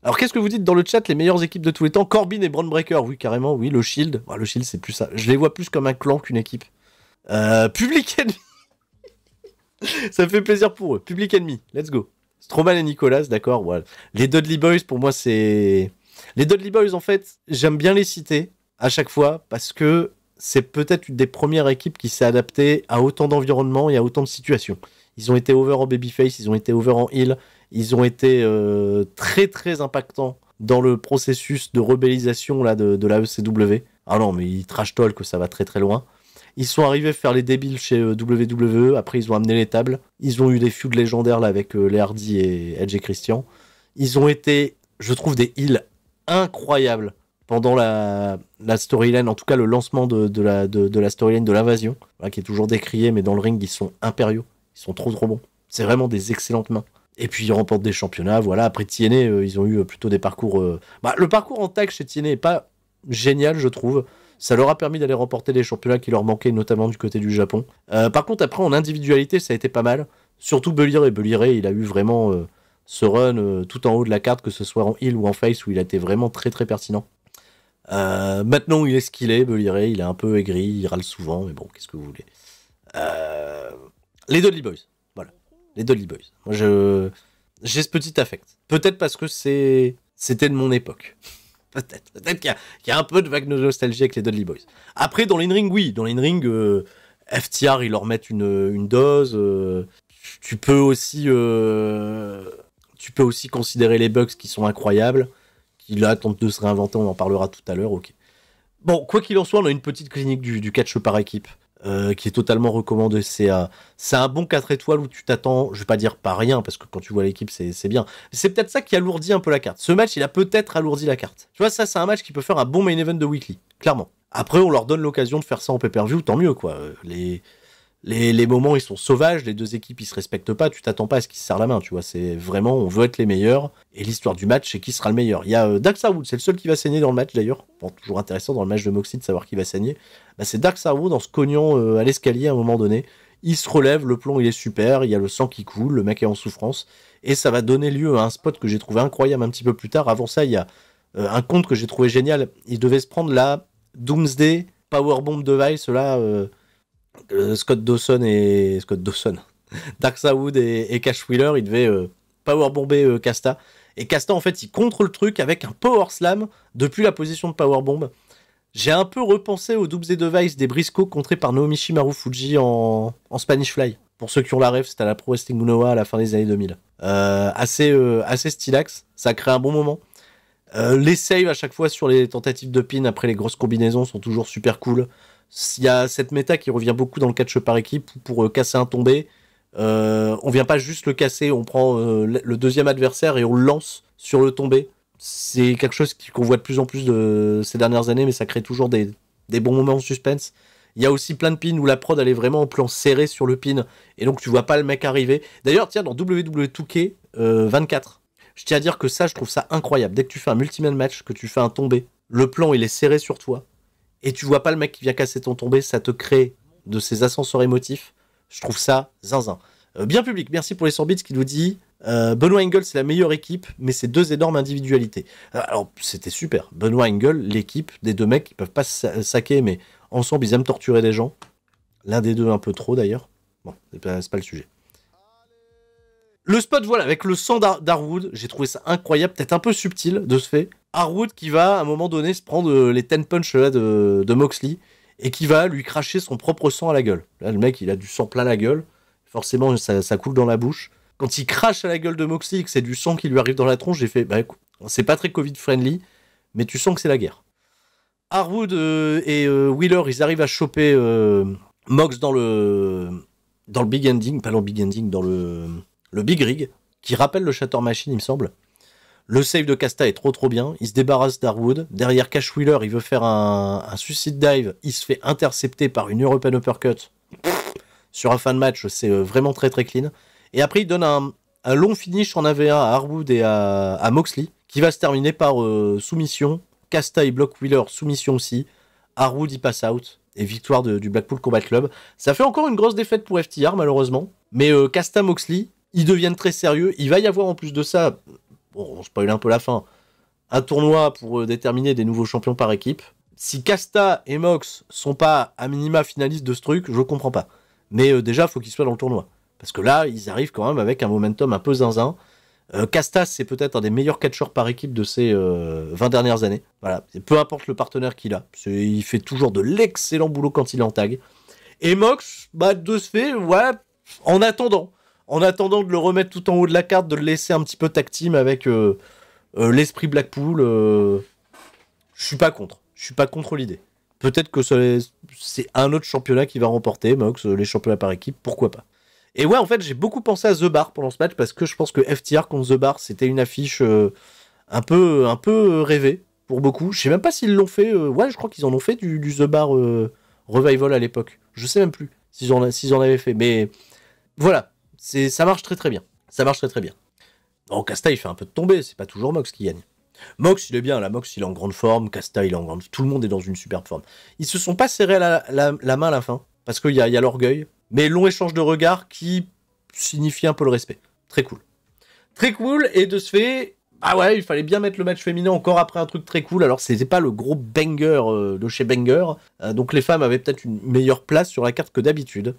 alors qu'est-ce que vous dites dans le chat les meilleures équipes de tous les temps Corbin et Brandbreaker. oui carrément, oui, le Shield. Bah, le Shield c'est plus ça. Je les vois plus comme un clan qu'une équipe. Euh, Public ennemi. <laughs> ça fait plaisir pour eux. Public ennemi. let's go mal et Nicolas, d'accord. Les Dudley Boys, pour moi, c'est. Les Dudley Boys, en fait, j'aime bien les citer à chaque fois parce que c'est peut-être une des premières équipes qui s'est adaptée à autant d'environnements et à autant de situations. Ils ont été over en babyface, ils ont été over en heel, ils ont été euh, très très impactants dans le processus de rebellisation là, de, la ECW. Ah non, mais ils trash talk, ça va très très loin. Ils sont arrivés faire les débiles chez euh, WWE, après ils ont amené les tables. Ils ont eu des feuds légendaires avec euh, les Hardy et Edge Christian. Ils ont été, je trouve, des heals incroyables pendant la, storyline, en tout cas le lancement de, la, storyline de l'invasion, hein, qui est toujours décriée, mais dans le ring ils sont impériaux. Ils sont trop trop bons. C'est vraiment des excellentes mains. Et puis ils remportent des championnats, voilà. Après Tiennet, euh, ils ont eu plutôt des parcours. Bah, le parcours en tag chez Tiennet n'est pas génial, je trouve. Ça leur a permis d'aller remporter les championnats qui leur manquaient, notamment du côté du Japon. Euh, par contre, après, en individualité, ça a été pas mal. Surtout et Beliré, il a eu vraiment euh, ce run euh, tout en haut de la carte, que ce soit en heal ou en face, où il a été vraiment très très pertinent. maintenant, il est ce qu'il est, Beliré. Il est un peu aigri, il râle souvent, mais bon, qu'est-ce que vous voulez. Les Dolly Boys. Voilà. Les Dolly Boys. Moi, je j'ai ce petit affect. Peut-être parce que c'est c'était de mon époque. Peut-être qu'il y, a un peu de vague de nostalgie avec les Dudley Boys. Après, dans l'in-ring, oui. Dans l'in-ring, euh, FTR, ils leur mettent une, dose. Euh, tu peux aussi... Euh, tu peux aussi considérer les bugs qui sont incroyables, qui là tentent de se réinventer, on en parlera tout à l'heure, ok. Bon, quoi qu'il en soit, on a une petite clinique du catch par équipe. Euh, qui est totalement recommandé. C'est euh, un bon 4 étoiles où tu t'attends, je vais pas dire pas rien, parce que quand tu vois l'équipe, c'est bien. C'est peut-être ça qui alourdit un peu la carte. Ce match, il a peut-être alourdi la carte. Tu vois, ça, c'est un match qui peut faire un bon main event de weekly, clairement. Après, on leur donne l'occasion de faire ça en pay-per-view, tant mieux, quoi. Euh, les, les, moments ils sont sauvages, les deux équipes ils se respectent pas, tu t'attends pas à ce qu'ils se serrent la main, tu vois. C'est vraiment, on veut être les meilleurs. Et l'histoire du match, c'est qui sera le meilleur. Il y a euh, Dark c'est le seul qui va saigner dans le match d'ailleurs. toujours intéressant dans le match de Moxie de savoir qui va saigner. Bah, c'est Dark Souls en se cognant euh, à l'escalier à un moment donné. Il se relève, le plomb il est super, il y a le sang qui coule, le mec est en souffrance. Et ça va donner lieu à un spot que j'ai trouvé incroyable un petit peu plus tard. Avant ça, il y a euh, un compte que j'ai trouvé génial. Il devait se prendre la Doomsday Powerbomb Device là euh, Scott Dawson et Scott Dawson, <laughs> Dark Saoud et, Cash Wheeler, ils devaient euh, power bomber euh, Casta. Et Casta, en fait, il contre le truc avec un power slam depuis la position de power bomb. J'ai un peu repensé aux doubles et devises des Briscoe contrés par Shimaru Fuji en, en Spanish Fly. Pour ceux qui ont la rêve, c'était à la Pro Wrestling Noah à la fin des années 2000. assez, assez stylax, ça crée un bon moment. les saves à chaque fois sur les tentatives de pin après les grosses combinaisons sont toujours super cool il y a cette méta qui revient beaucoup dans le catch par équipe pour, euh, casser un tombé. on euh, on vient pas juste le casser, on prend euh, le deuxième adversaire et on le lance sur le tombé. C'est quelque chose qu'on voit de plus en plus ces dernières années, mais ça crée toujours des, bons moments en suspense. Il y a aussi plein de pins où la prod elle est vraiment en plan serré sur le pin, et donc tu vois pas le mec arriver. D'ailleurs, tiens, dans ww 2K 24, je tiens à dire que ça, je trouve ça incroyable. Dès que tu fais un multiman match, que tu fais un tombé, le plan il est serré sur toi, et tu vois pas le mec qui vient casser ton tombé, ça te crée de ces ascenseurs émotifs. Je trouve ça zinzin. Euh, bien public, merci pour les 100 bits qui nous dit euh, Benoît Engel, c'est la meilleure équipe, mais c'est deux énormes individualités. Euh, alors, c'était super. Benoît Engel, l'équipe des deux mecs qui peuvent pas saquer, mais ensemble, ils aiment torturer les gens. L'un des deux un peu trop d'ailleurs. Bon, c'est pas, le sujet. Le spot, voilà, avec le sang d'Arwood, j'ai trouvé ça incroyable, peut-être un peu subtil de ce fait. Harwood qui va à un moment donné se prendre euh, les ten punch là, de, Moxley et qui va lui cracher son propre sang à la gueule. Là, le mec, il a du sang plein la gueule. Forcément, ça, coule dans la bouche. Quand il crache à la gueule de Moxley et que c'est du sang qui lui arrive dans la tronche, j'ai fait, bah c'est pas très Covid-friendly, mais tu sens que c'est la guerre. Harwood euh, et euh, Wheeler, ils arrivent à choper Mox dans le, dans le Big Ending, pas dans le Big Ending, dans le, le Big Rig, qui rappelle le Shatter Machine, il me semble. Le save de Casta est trop trop bien. Il se débarrasse d'Arwood. Derrière Cash Wheeler, il veut faire un, suicide dive. Il se fait intercepter par une European Uppercut. Sur un fin de match, c'est euh, vraiment très très clean. Et après, il donne un, long finish en AVA à Harwood et à, Moxley, qui va se terminer par euh, soumission. Casta il bloque Wheeler, soumission aussi. Harwood il passe out. Et victoire du Blackpool Combat Club. Ça fait encore une grosse défaite pour FTR, malheureusement. Mais euh, Casta Moxley, ils deviennent très sérieux. Il va y avoir en plus de ça bon, on spoil un peu la fin, un tournoi pour euh, déterminer des nouveaux champions par équipe. Si Casta et Mox sont pas à minima finalistes de ce truc, je comprends pas. Mais déjà, euh, déjà, faut qu'ils soient dans le tournoi. Parce que là, ils arrivent quand même avec un momentum un peu zinzin. Euh, Casta, c'est peut-être un des meilleurs catcheurs par équipe de ces 20 dernières années. Voilà. peu importe le partenaire qu'il a. Il fait toujours de l'excellent boulot quand il est en tag. Et Mox, bah, de ce fait, ouais, en attendant en attendant de le remettre tout en haut de la carte, de le laisser un petit peu tactime avec euh, euh, l'esprit Blackpool, euh, je suis pas contre. Je suis pas contre l'idée. Peut-être que c'est un autre championnat qui va remporter, Mox, les championnats par équipe, pourquoi pas. Et ouais, en fait, j'ai beaucoup pensé à The Bar pendant ce match parce que je pense que FTR contre The Bar, c'était une affiche un peu, un peu rêvée pour beaucoup. Je sais même pas s'ils l'ont fait. ouais, je crois qu'ils en ont fait du, The Bar Revival à l'époque. Je sais même plus s'ils en avaient fait. Mais voilà, ça marche très très bien. Ça marche très très bien. Bon, Casta, il fait un peu de tomber, c'est pas toujours Mox qui gagne. Mox, il est bien, la Mox, il est en grande forme, Casta, il est en grande Tout le monde est dans une superbe forme. Ils se sont pas serrés la, main à la fin, parce qu'il y a, y a l'orgueil, mais long échange de regards qui signifie un peu le respect. Très cool. Très cool, et de ce fait, ah ouais, il fallait bien mettre le match féminin encore après un truc très cool. Alors, c'était pas le gros banger euh, de chez Banger. Euh, donc, les femmes avaient peut-être une meilleure place sur la carte que d'habitude.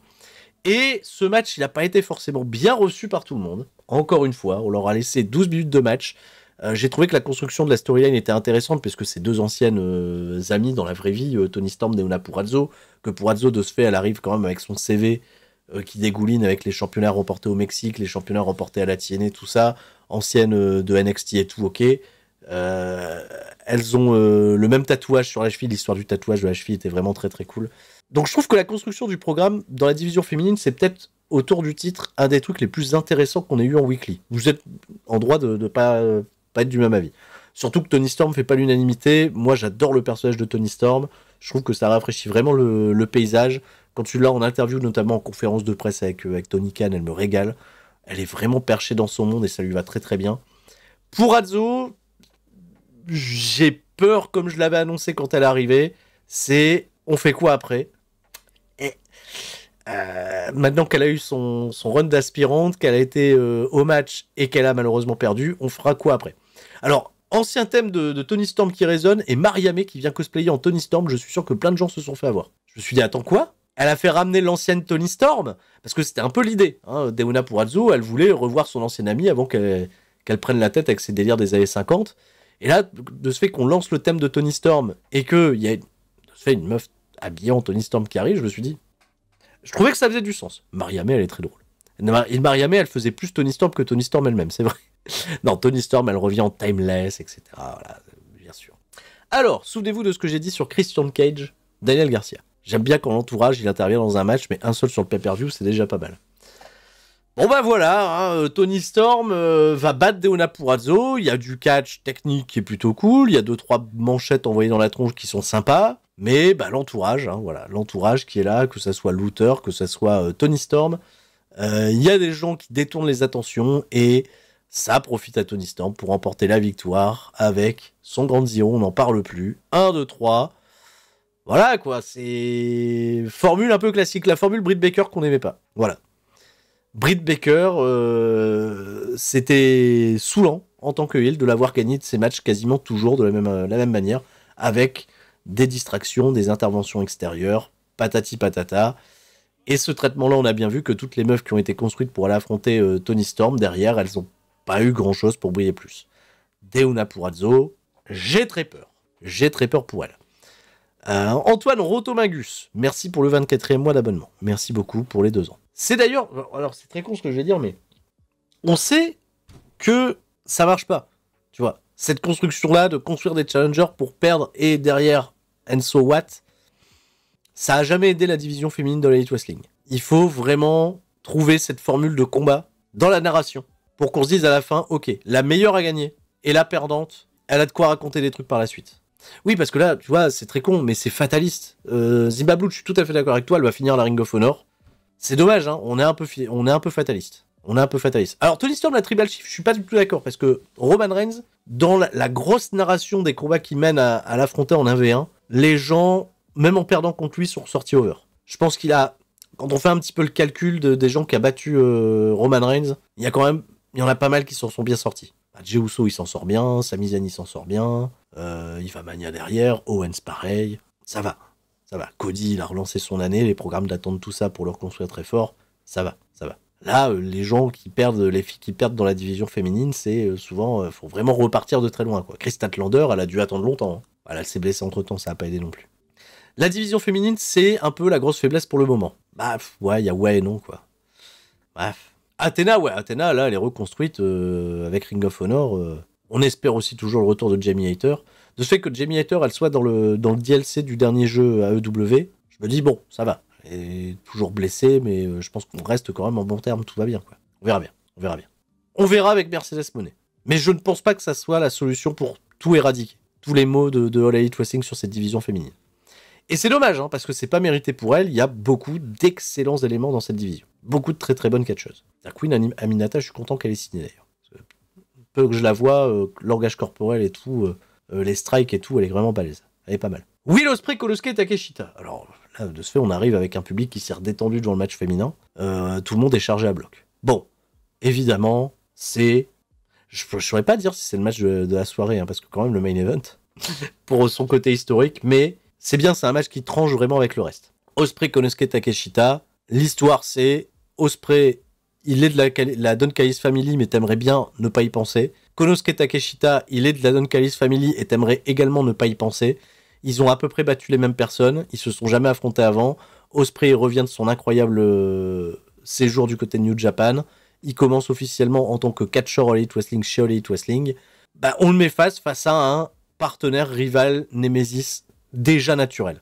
Et ce match, il n'a pas été forcément bien reçu par tout le monde. Encore une fois, on leur a laissé 12 minutes de match. Euh, j'ai trouvé que la construction de la storyline était intéressante puisque que c'est deux anciennes euh, amies dans la vraie vie, euh, Tony Storm, et Una Purazzo, que Purazzo de ce fait elle arrive quand même avec son CV qui dégouline avec les championnats remportés au Mexique, les championnats remportés à la TNA, e, tout ça, ancienne de NXT et tout, ok. Euh, elles ont euh, le même tatouage sur la cheville. L'histoire du tatouage de la cheville était vraiment très très cool. Donc je trouve que la construction du programme dans la division féminine, c'est peut-être autour du titre un des trucs les plus intéressants qu'on ait eu en weekly. Vous êtes en droit de ne pas, euh, pas être du même avis. Surtout que Tony Storm fait pas l'unanimité. Moi, j'adore le personnage de Tony Storm. Je trouve que ça rafraîchit vraiment le, paysage. Quand tu l'as en interview, notamment en conférence de presse avec, avec Tony Khan, elle me régale. Elle est vraiment perchée dans son monde et ça lui va très très bien. Pour Azo, j'ai peur, comme je l'avais annoncé quand elle arrivait, c'est on fait quoi après Et euh, Maintenant qu'elle a eu son, run d'aspirante, qu'elle a été euh, au match et qu'elle a malheureusement perdu, on fera quoi après Alors, ancien thème de, Tony Storm qui résonne et Mariamé qui vient cosplayer en Tony Storm, je suis sûr que plein de gens se sont fait avoir. Je me suis dit, attends quoi elle a fait ramener l'ancienne Tony Storm, parce que c'était un peu l'idée. Hein. Deona Purazzo, elle voulait revoir son ancienne amie avant qu'elle prenne la tête avec ses délires des années 50. Et là, de ce fait qu'on lance le thème de Tony Storm et qu'il y a fait une meuf habillée en Tony Storm qui arrive, je me suis dit, je trouvais que ça faisait du sens. Mariamé, elle est très drôle. Maria Mariamé, elle faisait plus Tony Storm que Tony Storm elle-même, c'est vrai. <laughs> non, Tony Storm, elle revient en timeless, etc. Voilà, bien sûr. Alors, souvenez-vous de ce que j'ai dit sur Christian Cage, Daniel Garcia. J'aime bien quand l'entourage, il intervient dans un match, mais un seul sur le pay-per-view, c'est déjà pas mal. Bon bah voilà, hein, euh, Tony Storm euh, va battre Deona il y a du catch technique qui est plutôt cool, il y a deux trois manchettes envoyées dans la tronche qui sont sympas, mais bah, l'entourage, hein, voilà, l'entourage qui est là, que ça soit Looter, que ça soit euh, Tony Storm, il y a des gens qui détournent les attentions et ça profite à Tony Storm pour emporter la victoire avec son grand zéro, on n'en parle plus. 1, 2, 3. Voilà quoi, c'est formule un peu classique, la formule Britt Baker qu'on n'aimait pas. Voilà. Britt Baker, euh, c'était saoulant en tant que heel de l'avoir gagné de ses matchs quasiment toujours de euh, la même, manière, avec des distractions, des interventions extérieures, patati patata. Et ce traitement-là, on a bien vu que toutes les meufs qui ont été construites pour aller affronter euh, Tony Storm, derrière, elles n'ont pas eu grand-chose pour briller plus. Deuna Purazzo, j'ai très peur. J'ai très peur pour elle. Antoine Rotomagus, merci pour le 24e mois d'abonnement. Merci beaucoup pour les deux ans. C'est d'ailleurs, alors c'est très con ce que je vais dire, mais on sait que ça marche pas. Tu vois, cette construction-là de construire des challengers pour perdre et derrière, and so what, ça a jamais aidé la division féminine de l'élite wrestling. Il faut vraiment trouver cette formule de combat dans la narration pour qu'on se dise à la fin, ok, la meilleure a gagné et la perdante, elle a de quoi raconter des trucs par la suite. Oui, parce que là, tu vois, c'est très con, mais c'est fataliste. Euh, Zimbabwe, je suis tout à fait d'accord avec toi, elle va finir la Ring of Honor. C'est dommage, hein, on, est un peu, on est un peu fataliste. On est un peu fataliste. Alors, toute l'histoire de la Tribal Chief, je suis pas du tout d'accord parce que Roman Reigns, dans la, grosse narration des combats qui mènent à, l'affronter en 1v1, les gens, même en perdant contre lui, sont sortis over. Je pense qu'il a. Quand on fait un petit peu le calcul des gens qui a battu euh, Roman Reigns, il y a quand même. Il y en a pas mal qui s'en sont bien sortis. Bah, il s'en sort bien. Sami il s'en sort bien. Euh, il derrière. Owens, pareil. Ça va ça va. Cody, il a relancé son année, les programmes d'attente tout ça pour le reconstruire très fort, ça va, ça va. Là, euh, les gens qui perdent, les filles qui perdent dans la division féminine, c'est euh, souvent, euh, faut vraiment repartir de très loin. Quoi. Chris Lander, elle a dû attendre longtemps. Hein. elle s'est blessée entre temps, ça n'a pas aidé non plus. La division féminine, c'est un peu la grosse faiblesse pour le moment. Bah, ouais, il y a ouais et non, quoi. Bref. Bah, Athéna, ouais, Athéna, là, elle est reconstruite avec Ring of Honor. On espère aussi toujours le retour de Jamie Hater de ce fait que Jamie Hatter, elle soit dans le, dans le DLC du dernier jeu à EW, je me dis, bon, ça va. Elle est toujours blessée, mais euh, je pense qu'on reste quand même en bon terme, tout va bien. Quoi. On verra bien, on verra bien. On verra avec Mercedes Monet. Mais je ne pense pas que ça soit la solution pour tout éradiquer, tous les mots de, de All sur cette division féminine. Et c'est dommage, hein, parce que c'est pas mérité pour elle. Il y a beaucoup d'excellents éléments dans cette division. Beaucoup de très très bonnes catcheuses. La Queen Aminata, je suis content qu'elle ait signé d'ailleurs. Peu que je la vois, euh, langage corporel et tout, euh, euh, les strikes et tout, elle est vraiment balèze. Elle est pas mal. Will Osprey, Kolosuke Takeshita. Alors là, de ce fait, on arrive avec un public qui s'est redétendu devant le match féminin. Euh, tout le monde est chargé à bloc. Bon, évidemment, c'est. Je ne saurais pas dire si c'est le match de, la soirée, hein, parce que quand même, le main event, <laughs> pour son côté historique, mais c'est bien, c'est un match qui tranche vraiment avec le reste. Osprey, Konosuke Takeshita. L'histoire, c'est Osprey, il est de la, la Don Family, mais t'aimerais bien ne pas y penser. Konosuke Takeshita, il est de la Don Calis Family et t'aimerais également ne pas y penser. Ils ont à peu près battu les mêmes personnes, ils se sont jamais affrontés avant. Osprey revient de son incroyable euh, séjour du côté de New Japan. Il commence officiellement en tant que catcher All Elite Wrestling chez Elite Wrestling. Bah, on le met face face à un partenaire rival Nemesis déjà naturel.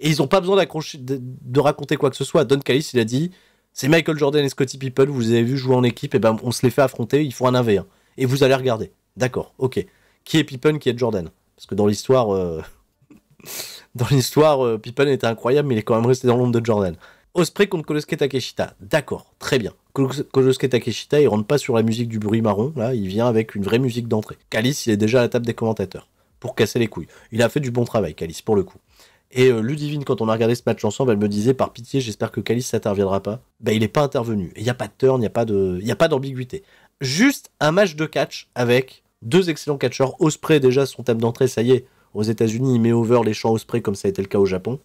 Et ils n'ont pas besoin de, de, raconter quoi que ce soit. Don Callis, il a dit c'est Michael Jordan et Scotty People, vous avez vu jouer en équipe, et ben on se les fait affronter, Il faut un 1v1 et vous allez regarder. D'accord, ok. Qui est Pippen, qui est Jordan Parce que dans l'histoire, euh, <laughs> dans l'histoire, euh, Pippen était incroyable, mais il est quand même resté dans l'ombre de Jordan. Osprey contre Kolosuke Takeshita. D'accord, très bien. Kolosuke Takeshita, il rentre pas sur la musique du bruit marron, là, il vient avec une vraie musique d'entrée. Kalis, il est déjà à la table des commentateurs, pour casser les couilles. Il a fait du bon travail, Kalis, pour le coup. Et euh, Ludivine, quand on a regardé ce match ensemble, elle me disait par pitié, j'espère que ne s'interviendra pas. Ben, il n'est pas intervenu. Il n'y a pas de turn, il n'y a pas d'ambiguïté juste un match de catch avec deux excellents catcheurs. Osprey, déjà, son thème d'entrée, ça y est, aux États-Unis, il met over les champs Osprey comme ça a été le cas au Japon.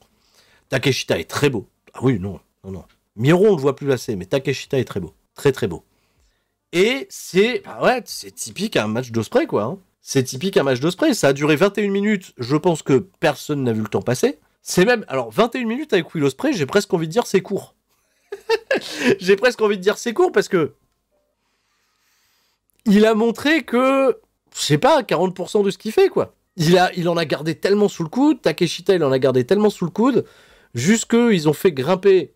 Takeshita est très beau. Ah oui, non, non, non. Miro, on le voit plus assez, mais Takeshita est très beau. Très, très beau. Et c'est bah ouais, c'est typique un match d'Osprey, quoi. Hein. C'est typique un match d'Osprey. Ça a duré 21 minutes. Je pense que personne n'a vu le temps passer. C'est même. Alors, 21 minutes avec Will Osprey, j'ai presque envie de dire c'est court. <laughs> j'ai presque envie de dire c'est court parce que il a montré que, je sais pas, 40% de ce qu'il fait, quoi. Il, il en a gardé tellement sous le coude, Takeshita, il en a gardé tellement sous le coude, jusque ils ont fait grimper,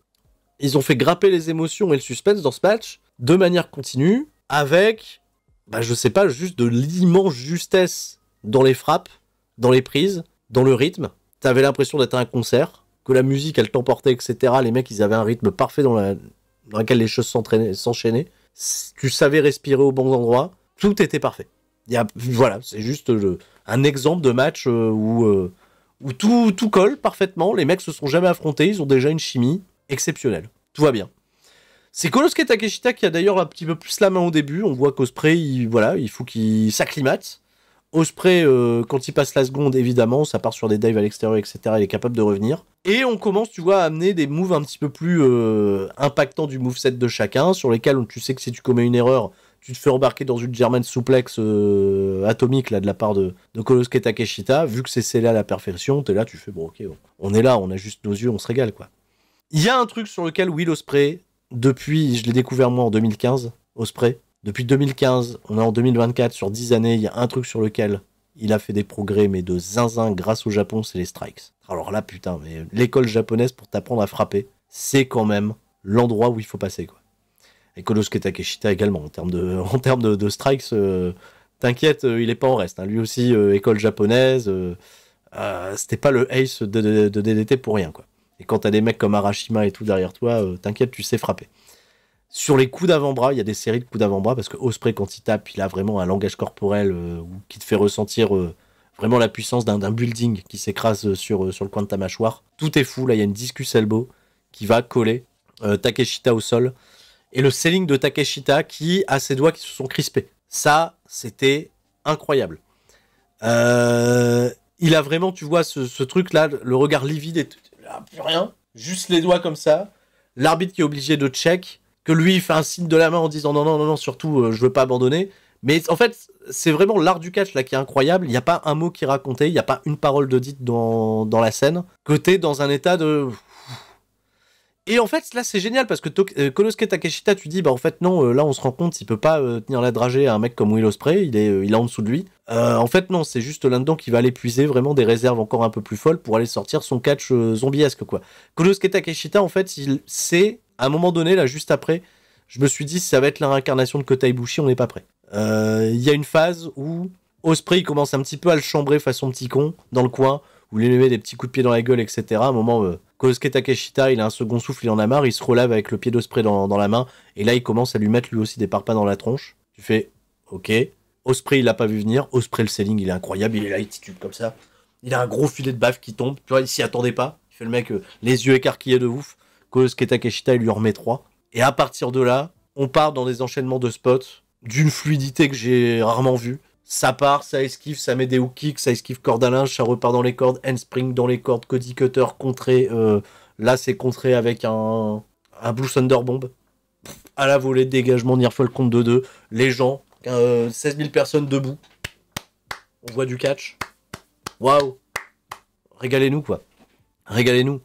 ils ont fait grimper les émotions et le suspense dans ce match de manière continue, avec, bah, je sais pas, juste de l'immense justesse dans les frappes, dans les prises, dans le rythme. T'avais l'impression d'être à un concert, que la musique elle t'emportait, etc. Les mecs ils avaient un rythme parfait dans, la, dans lequel les choses s'enchaînaient tu savais respirer au bon endroit, tout était parfait. Y voilà, c'est juste un exemple de match euh, où, euh, où tout, tout colle parfaitement, les mecs se sont jamais affrontés, ils ont déjà une chimie exceptionnelle, tout va bien. C'est Kolosuke Takeshita qui a d'ailleurs un petit peu plus la main au début. On voit qu'Osprey, il, voilà, il faut qu'il s'acclimate. Osprey, euh, quand il passe la seconde, évidemment, ça part sur des dives à l'extérieur, etc. Il est capable de revenir. Et on commence, tu vois, à amener des moves un petit peu plus euh, impactants du moveset de chacun, sur lesquels tu sais que si tu commets une erreur, tu te fais embarquer dans une German souplex euh, atomique là de la part de, de Kolosuke Takeshita, vu que c'est scellé à la perfection, t'es là, tu fais bon ok, on est là, on a juste nos yeux, on se régale quoi. Il y a un truc sur lequel Will Osprey, depuis, je l'ai découvert moi en 2015, Osprey, depuis 2015, on est en 2024, sur 10 années, il y a un truc sur lequel il a fait des progrès, mais de zinzin grâce au Japon, c'est les strikes. Alors là, putain, mais l'école japonaise pour t'apprendre à frapper, c'est quand même l'endroit où il faut passer, quoi. Et Kolosuke Takeshita également, en termes de, <laughs> en de, strikes, euh, t'inquiète, euh, il est pas en reste. Hein. Lui aussi, euh, école japonaise, c'était pas le ace de, DDT pour rien, quoi. Et quand t'as des mecs comme Arashima et tout derrière toi, t'inquiète, tu sais frapper. Sur les coups d'avant-bras, il y a des séries de coups d'avant-bras parce que Osprey, quand il tape, il a vraiment un langage corporel euh, qui te fait ressentir euh, vraiment la puissance d'un building qui s'écrase euh, sur, sur le coin de ta mâchoire. Tout est fou. Là, il y a une discus elbow qui va coller Takeshita au sol et le selling de Takeshita qui a ses doigts qui se sont crispés. Ça, c'était incroyable. il a vraiment, tu vois, ce, truc-là, le regard livide et tout. plus rien, juste les doigts comme ça. L'arbitre qui est obligé de check, que lui fait un signe de la main en disant non, non, non, non, surtout, euh, je veux pas abandonner. Mais en fait, c'est vraiment l'art du catch là qui est incroyable. Il n'y a pas un mot qui est raconté, il n'y a pas une parole de dite dans, la scène. Côté dans un état de. Et en fait, là, c'est génial parce que Kolosuke euh, Konosuke Takeshita, tu dis, bah en fait, non, euh, là, on se rend compte, il peut pas tenir la dragée à un mec comme Will Ospreay, il est, il en dessous de lui. en fait, non, c'est juste là-dedans qu'il va aller puiser vraiment des réserves encore un peu plus folles pour aller sortir son catch zombiesque, quoi. Konosuke Takeshita, en fait, il sait à un moment donné, là, juste après, je me suis dit, ça va être la réincarnation de Kota Ibushi, on n'est pas prêt. Euh, il y a une phase où Osprey commence un petit peu à le chambrer façon petit con dans le coin, où il lui met des petits coups de pied dans la gueule, etc. À un moment, euh, Kosuke Takeshita, il a un second souffle, il en a marre, il se relève avec le pied d'Osprey dans, la main, et là, il commence à lui mettre lui aussi des parpas dans la tronche. Tu fais, ok. Osprey, il l'a pas vu venir. Osprey, le selling, il est incroyable, il est là, il titube comme ça. Il a un gros filet de baffe qui tombe, tu vois, il s'y attendait pas. Il fait le mec, euh, les yeux écarquillés de ouf qu'est Takeshita, il lui en remet 3 Et à partir de là, on part dans des enchaînements de spots d'une fluidité que j'ai rarement vue. Ça part, ça esquive, ça met des hook kicks, ça esquive corde à linge, ça repart dans les cordes, handspring dans les cordes, Cody Cutter contré. Euh, là, c'est contré avec un, Blue Thunder Bomb. à la volée, dégagement, Nearfall compte 2 2. Les gens, 16 euh, 000 personnes debout. On voit du catch. Waouh! Régalez-nous, quoi. Régalez-nous.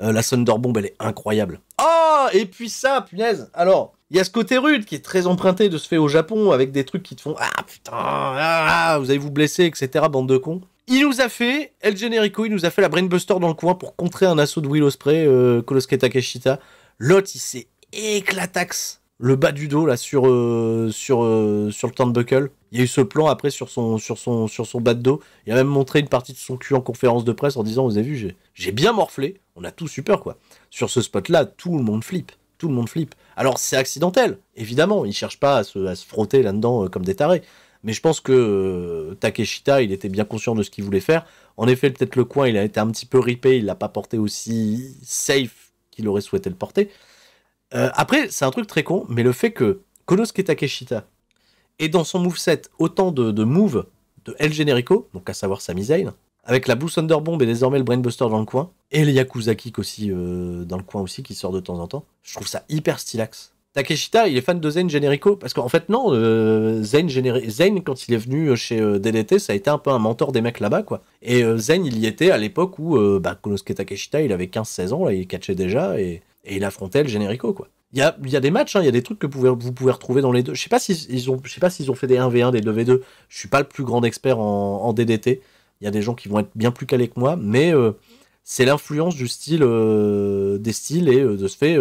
Euh, la la Thunderbomb, elle est incroyable. Ah, oh, et puis ça, punaise. Alors, il y a ce côté rude qui est très emprunté de ce fait au Japon avec des trucs qui te font Ah putain, ah, ah, vous allez vous blesser, etc. Bande de cons. Il nous a fait, El Generico, il nous a fait la Brainbuster dans le coin pour contrer un assaut de Willow Spray, euh, Kolosuke Takeshita. L'autre, il s'est éclatax le bas du dos là sur, euh, sur, euh, sur le turnbuckle. Il y a eu ce plan après sur son, sur son, sur son bas de dos. Il a même montré une partie de son cul en conférence de presse en disant Vous avez vu, j'ai bien morflé. On a tous super quoi. Sur ce spot-là, tout le monde flippe. Tout le monde flippe. Alors c'est accidentel, évidemment. Il ne cherche pas à se, frotter là-dedans euh, comme des tarés. Mais je pense que euh, Takeshita, il était bien conscient de ce qu'il voulait faire. En effet, peut-être le coin, il a été un petit peu ripé, il l'a pas porté aussi safe qu'il aurait souhaité le porter. Euh, après, c'est un truc très con, mais le fait que Konosuke Takeshita, et dans son moveset autant de, moves de El Generico, donc à savoir Sami Zayn, avec la Blue Thunder et désormais le Brainbuster dans le coin, et le Yakuza Kick aussi euh, dans le coin aussi qui sort de temps en temps. Je trouve ça hyper stylax. Takeshita, il est fan de Zayn Generico parce qu'en fait non, euh, Zayn, quand il est venu euh, chez DDT, ça a été un peu un mentor des mecs là-bas quoi. Et Zayn, il y était à l'époque où bah, Konosuke Takeshita, il avait 15-16 ans, là, il catchait déjà et, et il affrontait El Generico quoi. Il y a, des matchs, hein, il y a des trucs que vous pouvez retrouver dans les deux. Je sais pas ont, sais pas s'ils ont fait des 1v1, des 2v2. Je ne suis pas le plus grand expert en, DDT. Il y a des gens qui vont être bien plus calés que moi, mais euh, c'est l'influence du style, euh, des styles et euh, de ce fait,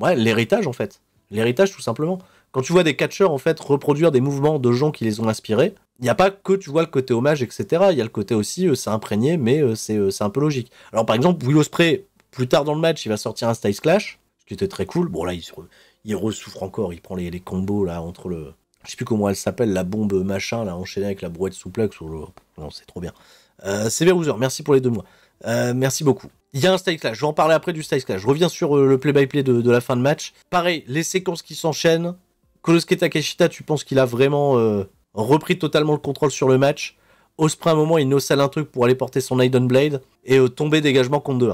ouais, l'héritage en fait, l'héritage tout simplement. Quand tu vois des catcheurs en fait reproduire des mouvements de gens qui les ont inspirés, il n'y a pas que tu vois le côté hommage, etc. Il y a le côté aussi, c'est imprégné, mais c'est un peu logique. Alors par exemple, Willow Spray, plus tard dans le match, il va sortir un Styles Clash ce qui très cool. Bon, là, il, il ressouffre encore, il prend les, combos là entre le. Je sais plus comment elle s'appelle, la bombe machin, là, enchaînée avec la brouette souplex. sur le... Non, c'est trop bien. Euh, Severouser, merci pour les deux mois. Euh, merci beaucoup. Il y a un style clash, je vais en parler après du style clash. Je reviens sur euh, le play-by-play de, la fin de match. Pareil, les séquences qui s'enchaînent. Kolosuke Takeshita, tu penses qu'il a vraiment euh, repris totalement le contrôle sur le match. Au sprint un moment, il sale un truc pour aller porter son Aiden Blade et tomber dégagement contre 2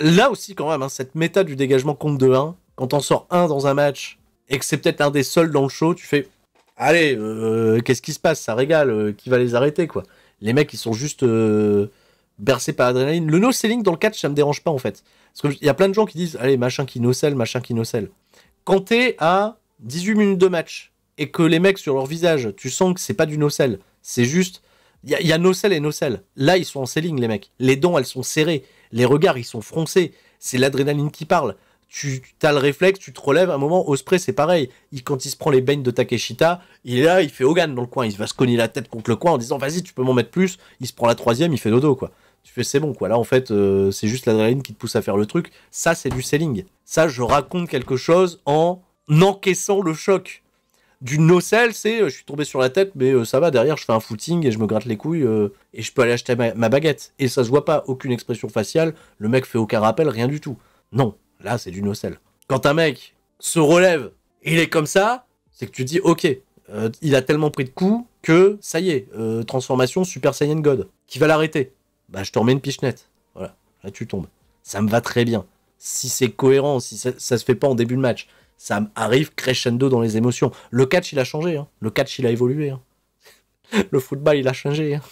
là aussi quand même, hein, cette méta du dégagement compte de 1, quand t'en sors un dans un match et que c'est peut-être un des seuls dans le show, tu fais allez, euh, qu'est-ce qui se passe Ça régale, euh, qui va les arrêter quoi Les mecs ils sont juste euh, bercés par l'adrénaline. Le no-selling dans le catch ça me dérange pas en fait. Parce qu'il y a plein de gens qui disent allez, machin qui no-sell, machin qui no-sell. Quand t'es à 18 minutes de match et que les mecs sur leur visage, tu sens que c'est pas du no-sell, c'est juste. Il y, a, a no-sell et no-sell. Là, ils sont en selling, les mecs. Les dents, elles sont serrées les regards, ils sont froncés. C'est l'adrénaline qui parle. Tu as le réflexe, tu te relèves. À un moment, Osprey, c'est pareil. quand il se prend les beignes de Takeshita, il est là, il fait Hogan dans le coin. Il va se cogner la tête contre le coin en disant Vas-y, tu peux m'en mettre plus. Il se prend la troisième, il fait dodo, quoi. Tu fais C'est bon, quoi. Là, en fait, euh, c'est juste l'adrénaline qui te pousse à faire le truc. Ça, c'est du selling. Ça, je raconte quelque chose en encaissant le choc du nocelle, c'est euh, je suis tombé sur la tête, mais euh, ça va, derrière, je fais un footing et je me gratte les couilles euh, et je peux aller acheter ma, baguette. Et ça se voit pas, aucune expression faciale, le mec fait aucun rappel, rien du tout. Non, là, c'est du nocelle. Quand un mec se relève et il est comme ça, c'est que tu dis, ok, il a tellement pris de coups que ça y est, transformation Super Saiyan God. Qui va l'arrêter Bah, je te remets une pichenette. Voilà, là, tu tombes. Ça me va très bien. Si c'est cohérent, si ça, ça se fait pas en début de match, ça arrive crescendo dans les émotions. Le catch, il a changé. Hein. Le catch, il a évolué. Hein. <laughs> Le football, il a changé. Hein.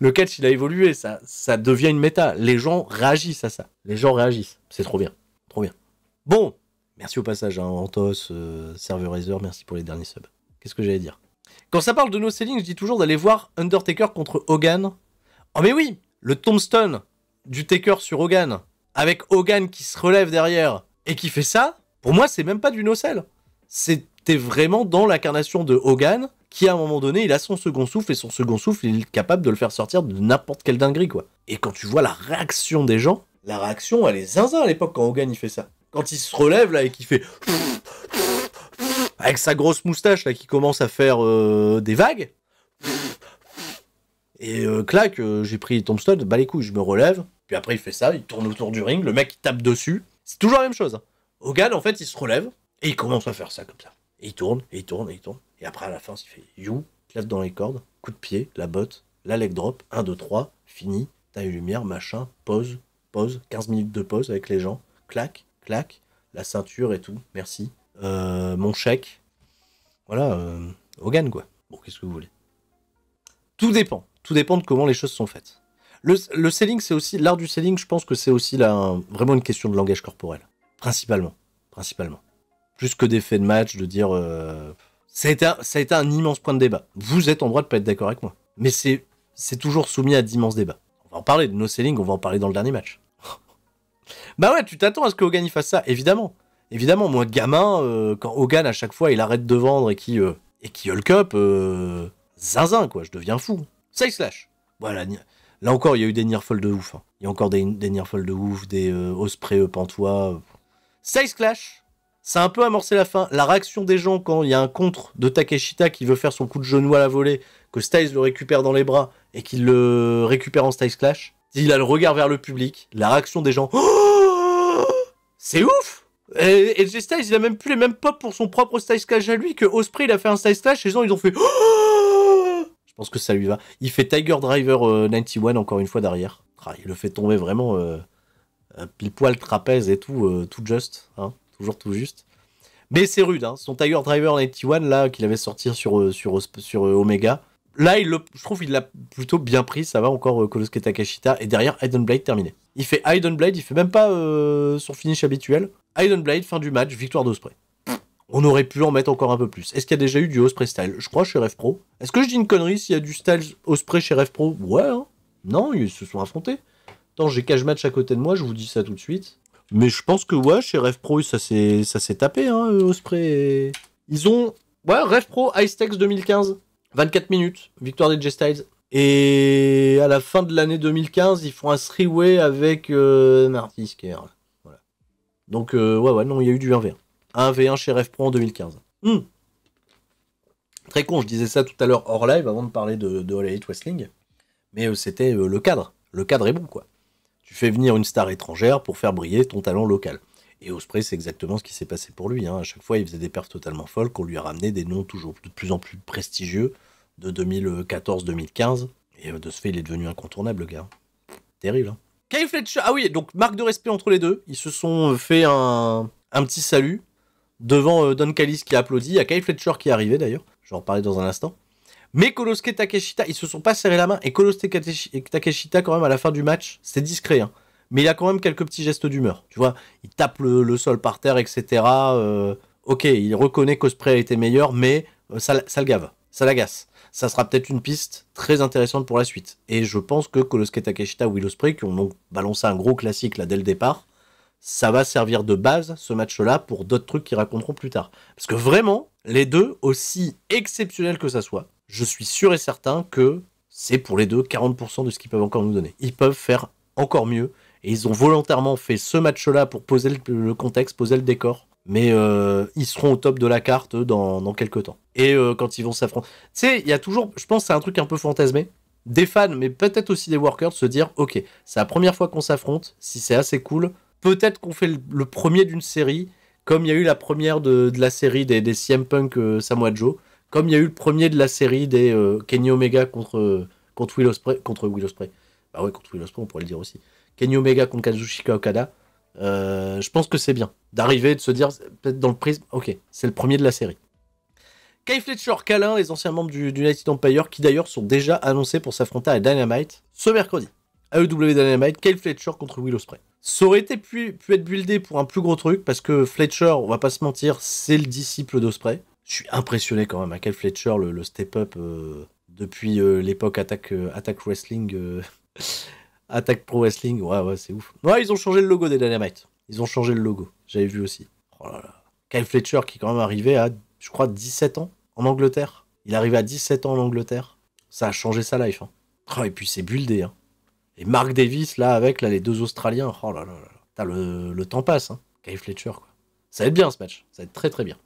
Le catch, il a évolué. Ça, ça devient une méta. Les gens réagissent à ça. Les gens réagissent. C'est trop bien. Trop bien. Bon. Merci au passage, Antos, euh, Serverizer, merci pour les derniers subs. Qu'est-ce que j'allais dire Quand ça parle de nos sellings, je dis toujours d'aller voir Undertaker contre Hogan. Oh mais oui Le tombstone du Taker sur Hogan, avec Hogan qui se relève derrière et qui fait ça, pour moi, c'est même pas du nocelle. C'était vraiment dans l'incarnation de Hogan, qui à un moment donné, il a son second souffle, et son second souffle, il est capable de le faire sortir de n'importe quelle dinguerie, quoi. Et quand tu vois la réaction des gens, la réaction, elle est zinzin à l'époque quand Hogan, il fait ça. Quand il se relève, là, et qu'il fait... Avec sa grosse moustache, là, qui commence à faire euh, des vagues... Et claque euh, clac, euh, j'ai pris Tombstone, bah les je me relève. Puis après, il fait ça, il tourne autour du ring, le mec il tape dessus. C'est toujours la même chose. Hein. Hogan, en fait, il se relève et il commence à faire ça comme ça. Et il tourne, et il tourne, et il tourne. Et après, à la fin, il fait you, clap dans les cordes, coup de pied, la botte, la leg drop, 1, 2, 3, fini, taille lumière, machin, pause, pause, 15 minutes de pause avec les gens, clac, clac, la ceinture et tout, merci. Euh, mon chèque. Voilà, euh, Hogan, quoi. Bon, qu'est-ce que vous voulez Tout dépend. Tout dépend de comment les choses sont faites. Le, selling, c'est aussi l'art du selling. Je pense que c'est aussi vraiment une question de langage corporel. Principalement. Principalement. Plus que des faits de match, de dire. Euh, ça, a été un, immense point de débat. Vous êtes en droit de pas être d'accord avec moi. Mais c'est toujours soumis à d'immenses débats. On va en parler de no selling, on va en parler dans le dernier match. <laughs> bah ouais, tu t'attends à ce que Hogan fasse ça, évidemment. Évidemment, moi, gamin, euh, quand Hogan, à chaque fois, il arrête de vendre et qui euh, et qui Hulk Up, zinzin, quoi, je deviens fou. il slash. Voilà, là encore, il y a eu des folles de ouf. Hein. Il y a encore des, near folles de ouf, des Osprey, Pantois. Size Clash, ça un peu amorcé la fin. La réaction des gens quand il y a un contre de Takeshita qui veut faire son coup de genou à la volée, que Styles le récupère dans les bras et qu'il le récupère en Styles Clash. Il a le regard vers le public, la réaction des gens. <gasps> C'est ouf et, et Styles, il a même plus les mêmes pop pour son propre Styles Clash à lui que Osprey, il a fait un Styles Clash et les gens, ils ont fait. <gasps> Je pense que ça lui va. Il fait Tiger Driver 91 euh, encore une fois derrière. il le fait tomber vraiment. Euh, pile poil trapèze et tout, euh, tout juste, hein, toujours tout juste. Mais c'est rude, hein. son Tiger Driver 91 là qu'il avait sorti sur, euh, sur, euh, sur Omega. Là, il je trouve qu'il l'a plutôt bien pris, ça va encore Kolosuke Takashita. Et derrière, Hidden Blade terminé. Il fait Hidden Blade, il fait même pas son finish habituel. Hidden Blade, fin du match, victoire d'Osprey. On aurait pu en mettre encore un peu plus. Est-ce qu'il y a déjà eu du Osprey style Je crois chez Ref Pro. Est-ce que je dis une connerie s'il y a du style Osprey chez Ref Pro Ouais, hein. Non, ils se sont affrontés j'ai cash match à côté de moi, je vous dis ça tout de suite. Mais je pense que ouais, chez Rêve Pro, ça s'est tapé, hein, euh, spray, Ils ont. Ouais, Rêve Pro, Ice Tex 2015. 24 minutes, victoire des j styles Et à la fin de l'année 2015, ils font un three-way avec Marty euh, Voilà. Donc, euh, ouais, ouais, non, il y a eu du 1v1. 1v1 chez Rêve Pro en 2015. Hmm. Très con, je disais ça tout à l'heure hors live avant de parler de, de All Elite Wrestling. Mais c'était le cadre. Le cadre est bon, quoi. Tu fais venir une star étrangère pour faire briller ton talent local. Et Osprey, c'est exactement ce qui s'est passé pour lui. Hein. À chaque fois, il faisait des pertes totalement folles, qu'on lui a ramené des noms toujours de plus en plus prestigieux de 2014-2015. Et euh, de ce fait, il est devenu incontournable, le gars. Terrible. Hein. Fletcher, ah oui, donc marque de respect entre les deux. Ils se sont euh, fait un, un petit salut devant euh, Don Callis qui applaudit. Il y a Kyle Fletcher qui est arrivé d'ailleurs. Je vais en reparler dans un instant. Mais Kolosuke Takeshita, ils se sont pas serrés la main. Et Kolosuke Takeshita, quand même, à la fin du match, c'est discret. Hein. Mais il a quand même quelques petits gestes d'humeur. Tu vois, il tape le, sol par terre, etc. Euh, ok, il reconnaît qu'Osprey a été meilleur, mais euh, ça, le gave. Ça l'agace. Ça sera peut-être une piste très intéressante pour la suite. Et je pense que Kolosuke Takeshita ou Will Osprey, qui ont balancé un gros classique là dès le départ, ça va servir de base, ce match-là, pour d'autres trucs qu'ils raconteront plus tard. Parce que vraiment, les deux, aussi exceptionnels que ça soit, je suis sûr et certain que c'est pour les deux 40% de ce qu'ils peuvent encore nous donner. Ils peuvent faire encore mieux. Et ils ont volontairement fait ce match-là pour poser le contexte, poser le décor. Mais euh, ils seront au top de la carte dans, dans quelques temps. Et euh, quand ils vont s'affronter. Tu sais, il y a toujours, je pense, c'est un truc un peu fantasmé. Des fans, mais peut-être aussi des workers, se dire Ok, c'est la première fois qu'on s'affronte. Si c'est assez cool, peut-être qu'on fait le premier d'une série, comme il y a eu la première de, la série des, CM Punk euh, Joe comme il y a eu le premier de la série des euh, Kenny Omega contre, euh, contre Will Ospreay. Contre Will Ospreay. Bah ouais, contre Will Ospreay, on pourrait le dire aussi. Kenny Omega contre Kazushika Okada. Euh, je pense que c'est bien d'arriver de se dire, peut-être dans le prisme, ok, c'est le premier de la série. Kay Fletcher, calin les anciens membres du, United Empire, qui d'ailleurs sont déjà annoncés pour s'affronter à Dynamite ce mercredi. AEW Dynamite, Kay Fletcher contre Will Ospreay. Ça aurait pu, être buildé pour un plus gros truc, parce que Fletcher, on va pas se mentir, c'est le disciple d'Ospreay je suis impressionné quand même. à Kyle Fletcher, le, step-up euh, depuis euh, l'époque Attack euh, Wrestling, <laughs> Attack Pro Wrestling, ouais, ouais, c'est ouf. Ouais, ils ont changé le logo des Dynamite. Ils ont changé le logo, j'avais vu aussi. Oh Kyle Fletcher qui est quand même arrivé à, je crois, 17 ans en Angleterre. Il est arrivé à 17 ans en Angleterre. Ça a changé sa life. Hein. Oh, et puis c'est buildé. Hein. Et Mark Davis, là, avec les deux Australiens. Oh là là là. le, le temps passe. Hein. Kyle Fletcher, quoi. Ça va être bien ce match. Ça va être très très bien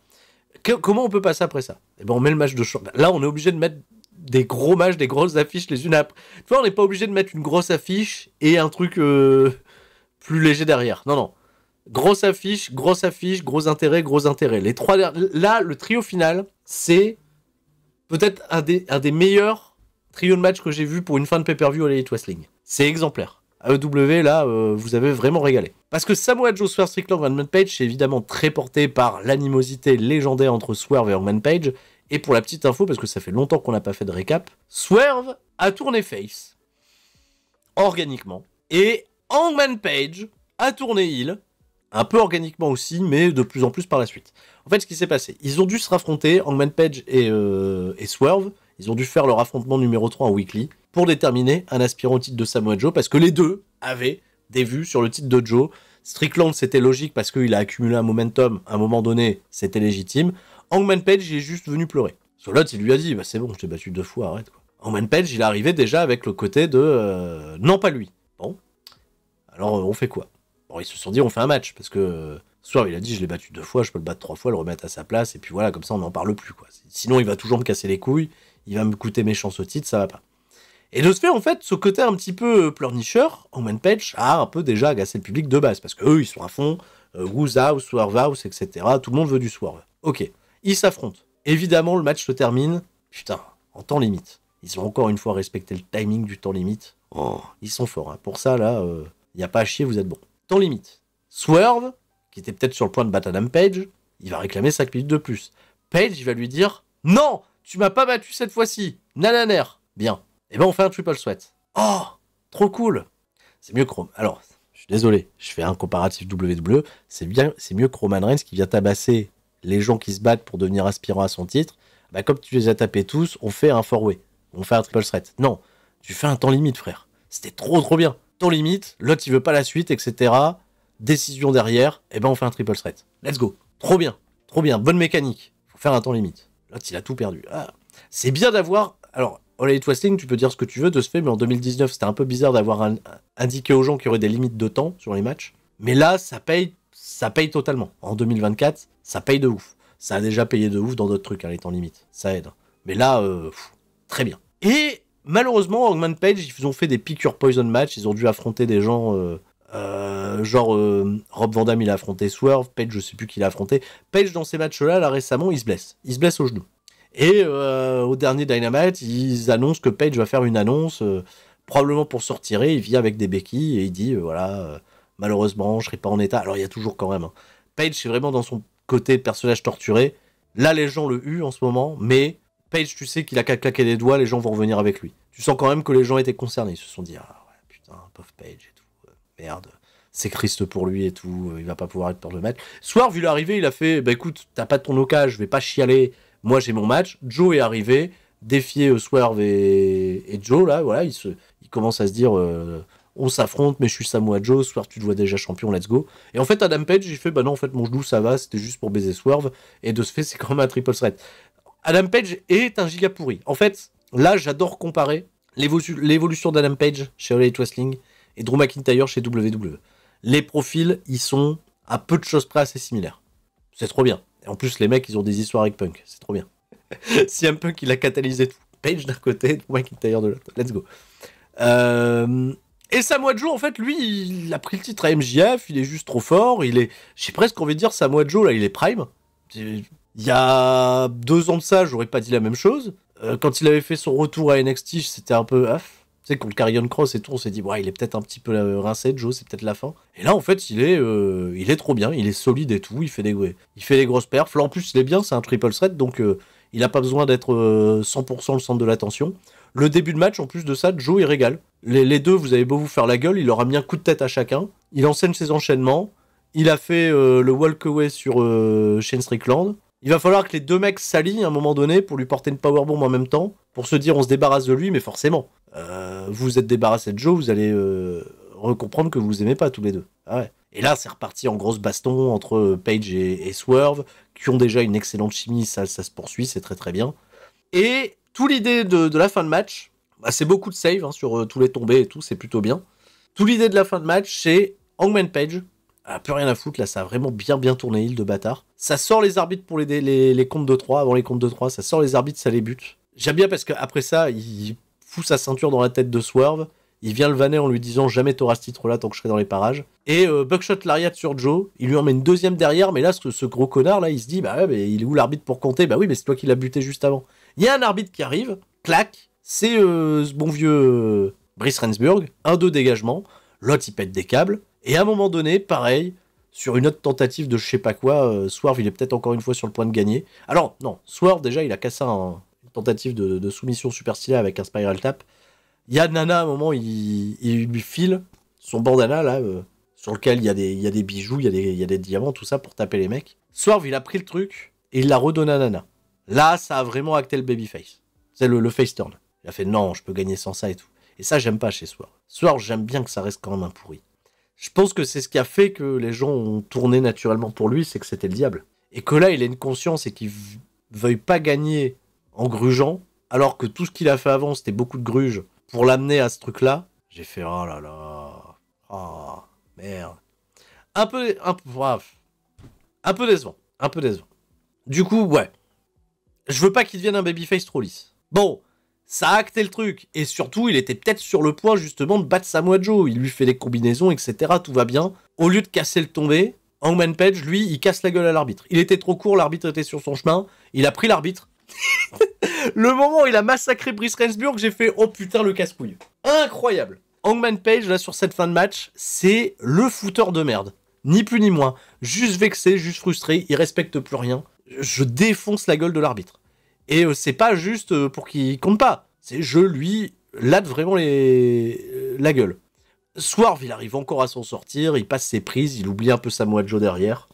comment on peut passer après ça Eh ben, on met le match de Là, on est obligé de mettre des gros matchs, des grosses affiches les unes après. Tu vois, on n'est pas obligé de mettre une grosse affiche et un truc euh, plus léger derrière. Non, non. Grosse affiche, grosse affiche, gros intérêt, gros intérêt. Les trois là, le trio final, c'est peut-être un des, meilleurs trios de matchs que j'ai vu pour une fin de pay-per-view à l'Elite Wrestling. C'est exemplaire. AEW, là, euh, vous avez vraiment régalé. Parce que Samoa Joe, Swerve Strickland, Hangman Page, c'est évidemment très porté par l'animosité légendaire entre Swerve et Hangman Page. Et pour la petite info, parce que ça fait longtemps qu'on n'a pas fait de récap, Swerve a tourné face, organiquement, et Hangman Page a tourné heel, un peu organiquement aussi, mais de plus en plus par la suite. En fait, ce qui s'est passé, ils ont dû se raffronter, Hangman Page et, euh, et Swerve, ils ont dû faire leur affrontement numéro 3 en weekly pour déterminer un aspirant au titre de Samoa Joe, parce que les deux avaient des vues sur le titre de Joe. Strickland, c'était logique parce qu'il a accumulé un momentum, à un moment donné, c'était légitime. Angman Page, il est juste venu pleurer. Sur il lui a dit, bah, c'est bon, je t'ai battu deux fois, arrête. Quoi. Hangman Page, il arrivait déjà avec le côté de, euh, non, pas lui. Bon, alors euh, on fait quoi Bon, ils se sont dit, on fait un match, parce que euh, soir, il a dit, je l'ai battu deux fois, je peux le battre trois fois, le remettre à sa place, et puis voilà, comme ça, on n'en parle plus. Quoi. Sinon, il va toujours me casser les couilles, il va me coûter mes chances au titre, ça va pas. Et de ce fait, en fait, ce côté un petit peu euh, pleurnicheur, Omen Page a un peu déjà agacé le public de base, parce qu'eux, ils sont à fond, euh, Who's House, Swerve House, etc. Tout le monde veut du Swerve. Ok, ils s'affrontent. Évidemment, le match se termine, putain, en temps limite. Ils ont encore une fois respecté le timing du temps limite. Oh, ils sont forts. Hein. Pour ça, là, il euh, n'y a pas à chier, vous êtes bon. Temps limite. Swerve, qui était peut-être sur le point de battre Adam Page, il va réclamer 5 minutes de plus. Page, il va lui dire Non, tu m'as pas battu cette fois-ci. Nananer. Bien, et eh ben, on fait un triple sweat. Oh, trop cool. C'est mieux Chrome. Alors, je suis désolé, je fais un comparatif WWE. C'est bien, c'est mieux Chrome Reigns qui vient tabasser les gens qui se battent pour devenir aspirants à son titre. bah comme tu les as tapés tous, on fait un four On fait un triple threat. Non, tu fais un temps limite, frère. C'était trop, trop bien. Temps limite, l'autre, il veut pas la suite, etc. Décision derrière, Et eh ben, on fait un triple threat. Let's go. Trop bien. Trop bien. Bonne mécanique. Faut faire un temps limite. L'autre, il a tout perdu. Ah. C'est bien d'avoir. Alors, All Twisting, tu peux dire ce que tu veux de ce fait, mais en 2019, c'était un peu bizarre d'avoir indiqué aux gens qu'il y aurait des limites de temps sur les matchs. Mais là, ça paye, ça paye totalement. En 2024, ça paye de ouf. Ça a déjà payé de ouf dans d'autres trucs, hein, les temps limites. Ça aide. Mais là, euh, très bien. Et malheureusement, Hogman Page, ils ont fait des piqûres poison match. Ils ont dû affronter des gens. Euh, euh, genre, Rob Van Damme, il a affronté Swerve. Page, je sais plus qui l'a affronté. Page, dans ces matchs-là, là récemment, il se blesse. Il se blesse au genou. Et euh, au dernier Dynamite, ils annoncent que Page va faire une annonce, euh, probablement pour sortir. Il vit avec des béquilles et il dit euh, voilà, malheureusement, je ne serai pas en état. Alors il y a toujours quand même. Hein. Page, c'est vraiment dans son côté personnage torturé. Là, les gens le huent en ce moment, mais Page, tu sais qu'il a qu'à claquer des doigts, les gens vont revenir avec lui. Tu sens quand même que les gens étaient concernés. Ils se sont dit ah putain, pauvre Page et tout, merde c'est Christ pour lui et tout, il va pas pouvoir être pour le maître. Soir, vu l'arrivée, il a fait, bah écoute, t'as pas de ton oka, je vais pas chialer, moi, j'ai mon match. Joe est arrivé, défié Swerve et, et, Joe, là, voilà, il, il commence à se dire euh, on s'affronte, mais je suis Samoa Joe, Swerve, tu te vois déjà champion, let's go. Et en fait, Adam Page, il fait bah non, en fait, mon genou, ça va, c'était juste pour baiser Swerve, et de ce fait, c'est quand même un triple threat. Adam Page est un giga pourri. En fait, là, j'adore comparer l'évolution d'Adam Page chez Elite Wrestling et Drew McIntyre chez WWE. Les profils, ils sont à peu de choses près assez similaires. C'est trop bien. En plus, les mecs, ils ont des histoires avec Punk. C'est trop bien. <laughs> si un Punk, il a catalysé Page d'un côté, McIntyre de l'autre. Let's go. Euh, et Samoa Joe, en fait, lui, il a pris le titre à MJF. Il est juste trop fort. Il est, j'ai presque envie de dire Samoa Joe là, il est prime. Il y a deux ans de ça, j'aurais pas dit la même chose. Euh, quand il avait fait son retour à NXT, c'était un peu. Ah, tu sais, le Carrion Cross et tout, on s'est dit, ouais, il est peut-être un petit peu euh, rincé, Joe, c'est peut-être la fin. Et là, en fait, il est, euh, il est trop bien, il est solide et tout, il fait des, il fait des grosses perfs. Là, en plus, il est bien, c'est un triple threat, donc euh, il n'a pas besoin d'être 100% le centre de l'attention. Le début de match, en plus de ça, Joe, il régale. Les, deux, vous avez beau vous faire la gueule, il leur a mis un coup de tête à chacun. Il enseigne ses enchaînements. Il a fait le walkaway sur Shane il va falloir que les deux mecs s'allient à un moment donné pour lui porter une powerbomb en même temps, pour se dire on se débarrasse de lui, mais forcément. Euh, vous êtes débarrassé de Joe, vous allez euh, recomprendre que vous aimez pas tous les deux. Ah et là, c'est reparti en grosse baston entre Page et, Swerve, qui ont déjà une excellente chimie, ça, se poursuit, c'est très très bien. Et tout l'idée de, la fin de match, bah, c'est beaucoup de save hein, sur euh, tous les tombés et tout, c'est plutôt bien. Tout l'idée de la fin de match, c'est Hangman Page un plus rien à foutre, là, ça a vraiment bien bien tourné, il de bâtard. Ça sort les arbitres pour les, les, comptes de 3, avant les comptes de 3, ça sort les arbitres, ça les bute. J'aime bien parce qu'après ça, il fout sa ceinture dans la tête de Swerve, il vient le vanner en lui disant jamais t'auras ce titre-là tant que je serai dans les parages. Et euh, Buckshot l'ariat sur Joe, il lui en met une deuxième derrière, mais là, ce, gros connard, là, il se dit, bah ouais, mais il est où l'arbitre pour compter Bah oui, mais c'est toi qui l'as buté juste avant. Il y a un arbitre qui arrive, clac, c'est euh, ce bon vieux euh, Brice Rensburg, un deux dégagement, l'autre il pète des câbles, et à un moment donné, pareil, sur une autre tentative de je sais pas quoi, euh, Swerve, il est peut-être encore une fois sur le point de gagner. Alors, non, Swerve, déjà, il a cassé une tentative de, soumission super stylée avec un Spiral Tap. Il y Nana, à un moment, il, lui file son bandana, là, euh, sur lequel il y, a des, bijoux, il y a des, diamants, tout ça, pour taper les mecs. Swerve, il a pris le truc et il l'a redonné à Nana. Là, ça a vraiment acté le babyface. C'est le, le, face turn. Il a fait non, je peux gagner sans ça et tout. Et ça, j'aime pas chez Swerve. Swerve, j'aime bien que ça reste quand même un pourri. Je pense que c'est ce qui a fait que les gens ont tourné naturellement pour lui, c'est que c'était le diable. Et que là, il a une conscience et qu'il veuille pas gagner en grugeant, alors que tout ce qu'il a fait avant, c'était beaucoup de gruge pour l'amener à ce truc-là, j'ai fait oh là là, oh merde. Un peu, un peu, bref. un peu décevant, un peu décevant. Du coup, ouais. Je veux pas qu'il devienne un babyface trop lisse. Bon, ça a acté le truc. Et surtout, il était peut-être sur le point justement de battre Samoa Joe. Il lui fait des combinaisons, etc. Tout va bien. Au lieu de casser le tombé, Hangman Page, lui, il casse la gueule à l'arbitre. Il était trop court, l'arbitre était sur son chemin. Il a pris l'arbitre. <laughs> le moment où il a massacré Brice Rensburg, j'ai fait oh putain le casse-couille. Incroyable. Hangman Page, là, sur cette fin de match, c'est le fouteur de merde. Ni plus ni moins. Juste vexé, juste frustré, il respecte plus rien. Je défonce la gueule de l'arbitre. Et euh, c'est pas juste euh, pour qu'il compte pas. C'est je lui latte vraiment les... Euh, la gueule. Swerve, il arrive encore à s'en sortir, il passe ses prises, il oublie un peu sa de Joe derrière.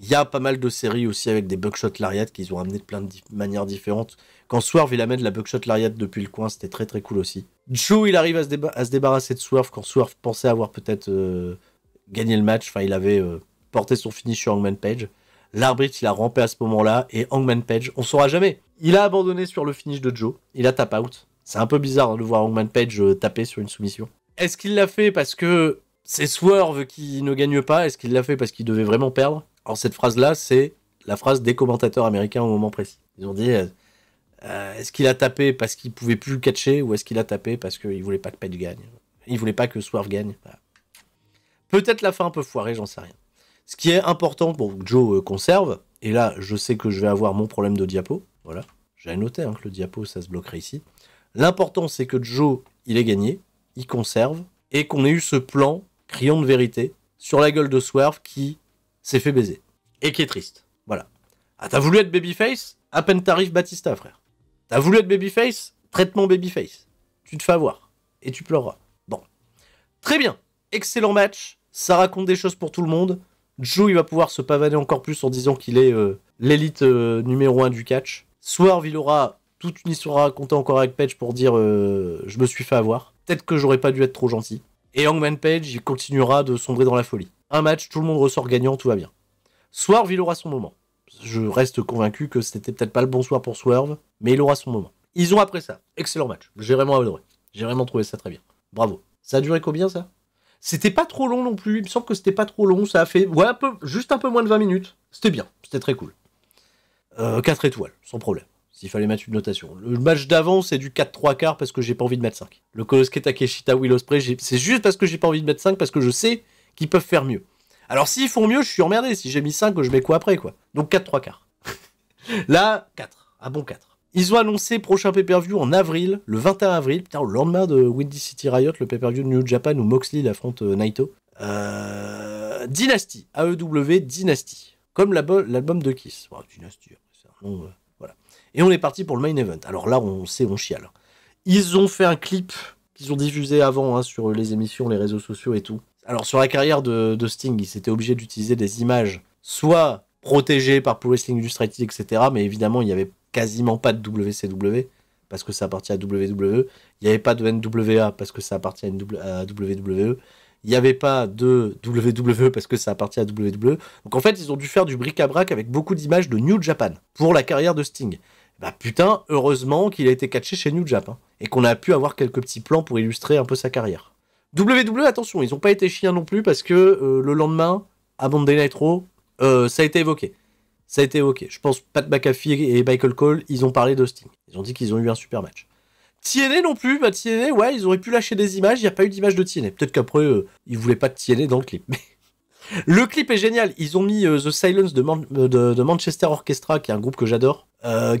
Il y a pas mal de séries aussi avec des buckshot lariat qu'ils ont amené de plein de manières différentes. Quand Swerve, il amène la buckshot lariat depuis le coin, c'était très très cool aussi. Joe, il arrive à se, débarrasser de Swerve quand Swerve pensait avoir peut-être gagné le match. Enfin, il avait porté son finish sur Hangman Page. L'arbitre, il a rampé à ce moment-là et Hangman Page, on saura jamais il a abandonné sur le finish de Joe. Il a tap out. C'est un peu bizarre hein, de voir Hangman Page euh, taper sur une soumission. Est-ce qu'il l'a fait parce que c'est Swerve qui ne gagne pas Est-ce qu'il l'a fait parce qu'il devait vraiment perdre Alors cette phrase-là, c'est la phrase des commentateurs américains au moment précis. Ils ont dit euh, euh, est-ce qu'il a tapé parce qu'il pouvait plus catcher ou est-ce qu'il a tapé parce qu'il voulait pas que Page gagne Il ne voulait pas que Swerve gagne. Peut-être la fin un peu foirée, j'en sais rien. Ce qui est important pour que Joe conserve, et là je sais que je vais avoir mon problème de diapo, voilà. J'avais noté hein, que le diapo, ça se bloquerait ici. L'important, c'est que Joe, il ait gagné, il conserve, et qu'on ait eu ce plan, crayon de vérité, sur la gueule de Swerve qui s'est fait baiser. Et qui est triste. Voilà. Ah, t'as voulu être babyface À peine tarif Batista, frère. T'as voulu être babyface Traitement babyface. Tu te fais avoir. Et tu pleureras. Bon. Très bien. Excellent match. Ça raconte des choses pour tout le monde. Joe, il va pouvoir se pavaner encore plus en disant qu'il est euh, l'élite euh, numéro 1 du catch. Swerve, il aura toute une histoire à raconter encore avec Page pour dire euh, je me suis fait avoir. Peut-être que j'aurais pas dû être trop gentil. Et Hangman Page, il continuera de sombrer dans la folie. Un match, tout le monde ressort gagnant, tout va bien. Swerve, il aura son moment. Je reste convaincu que c'était peut-être pas le bon soir pour Swerve, mais il aura son moment. Ils ont après ça. Excellent match. J'ai vraiment adoré. J'ai vraiment trouvé ça très bien. Bravo. Ça a duré combien ça C'était pas trop long non plus. Il me semble que c'était pas trop long. Ça a fait ouais, un peu, juste un peu moins de 20 minutes. C'était bien. C'était très cool. Euh, 4 étoiles, sans problème. S'il fallait mettre une notation. Le match d'avant, c'est du 4-3 quarts parce que j'ai pas envie de mettre 5. Le Kolosuke Takeshita Willow Spray, c'est juste parce que j'ai pas envie de mettre 5 parce que je sais qu'ils peuvent faire mieux. Alors s'ils font mieux, je suis emmerdé. Si j'ai mis 5, je mets quoi après quoi Donc 4-3 quarts. <laughs> Là, 4. Un bon 4. Ils ont annoncé prochain pay-per-view en avril, le 21 avril, putain, le lendemain de Windy City Riot, le pay-per-view de New Japan où Moxley affronte euh, Naito. Euh, Dynasty, AEW Dynasty, comme l'album de Kiss. Dynasty, hein. Euh, voilà. Et on est parti pour le main event. Alors là, on sait, on chiale. Ils ont fait un clip qu'ils ont diffusé avant hein, sur les émissions, les réseaux sociaux et tout. Alors sur la carrière de, Sting, il s'était obligé d'utiliser des images, soit protégées par Pro Wrestling Illustrated, etc. Mais évidemment, il n'y avait quasiment pas de WCW parce que ça appartient à WWE. Il n'y avait pas de NWA parce que ça appartient à WWE il n'y avait pas de WWE parce que ça appartient à WWE. Donc en fait, ils ont dû faire du bric-à-brac avec beaucoup d'images de New Japan pour la carrière de Sting. Bah putain, heureusement qu'il a été catché chez New Japan hein, et qu'on a pu avoir quelques petits plans pour illustrer un peu sa carrière. WWE, attention, ils n'ont pas été chiens non plus parce que euh, le lendemain, à Monday Night Raw, euh, ça a été évoqué. Ça a été évoqué. Je pense Pat McAfee et Michael Cole, ils ont parlé de Sting. Ils ont dit qu'ils ont eu un super match tiennet non plus, bah ouais, ils auraient pu lâcher des images, il n'y a pas eu d'image de tiennet Peut-être qu'après, ils euh, ils voulaient pas de Tiennet dans le clip. <laughs> le clip est génial, ils ont mis euh, The Silence euh, de, Manchester Orchestra, qui est un groupe que j'adore,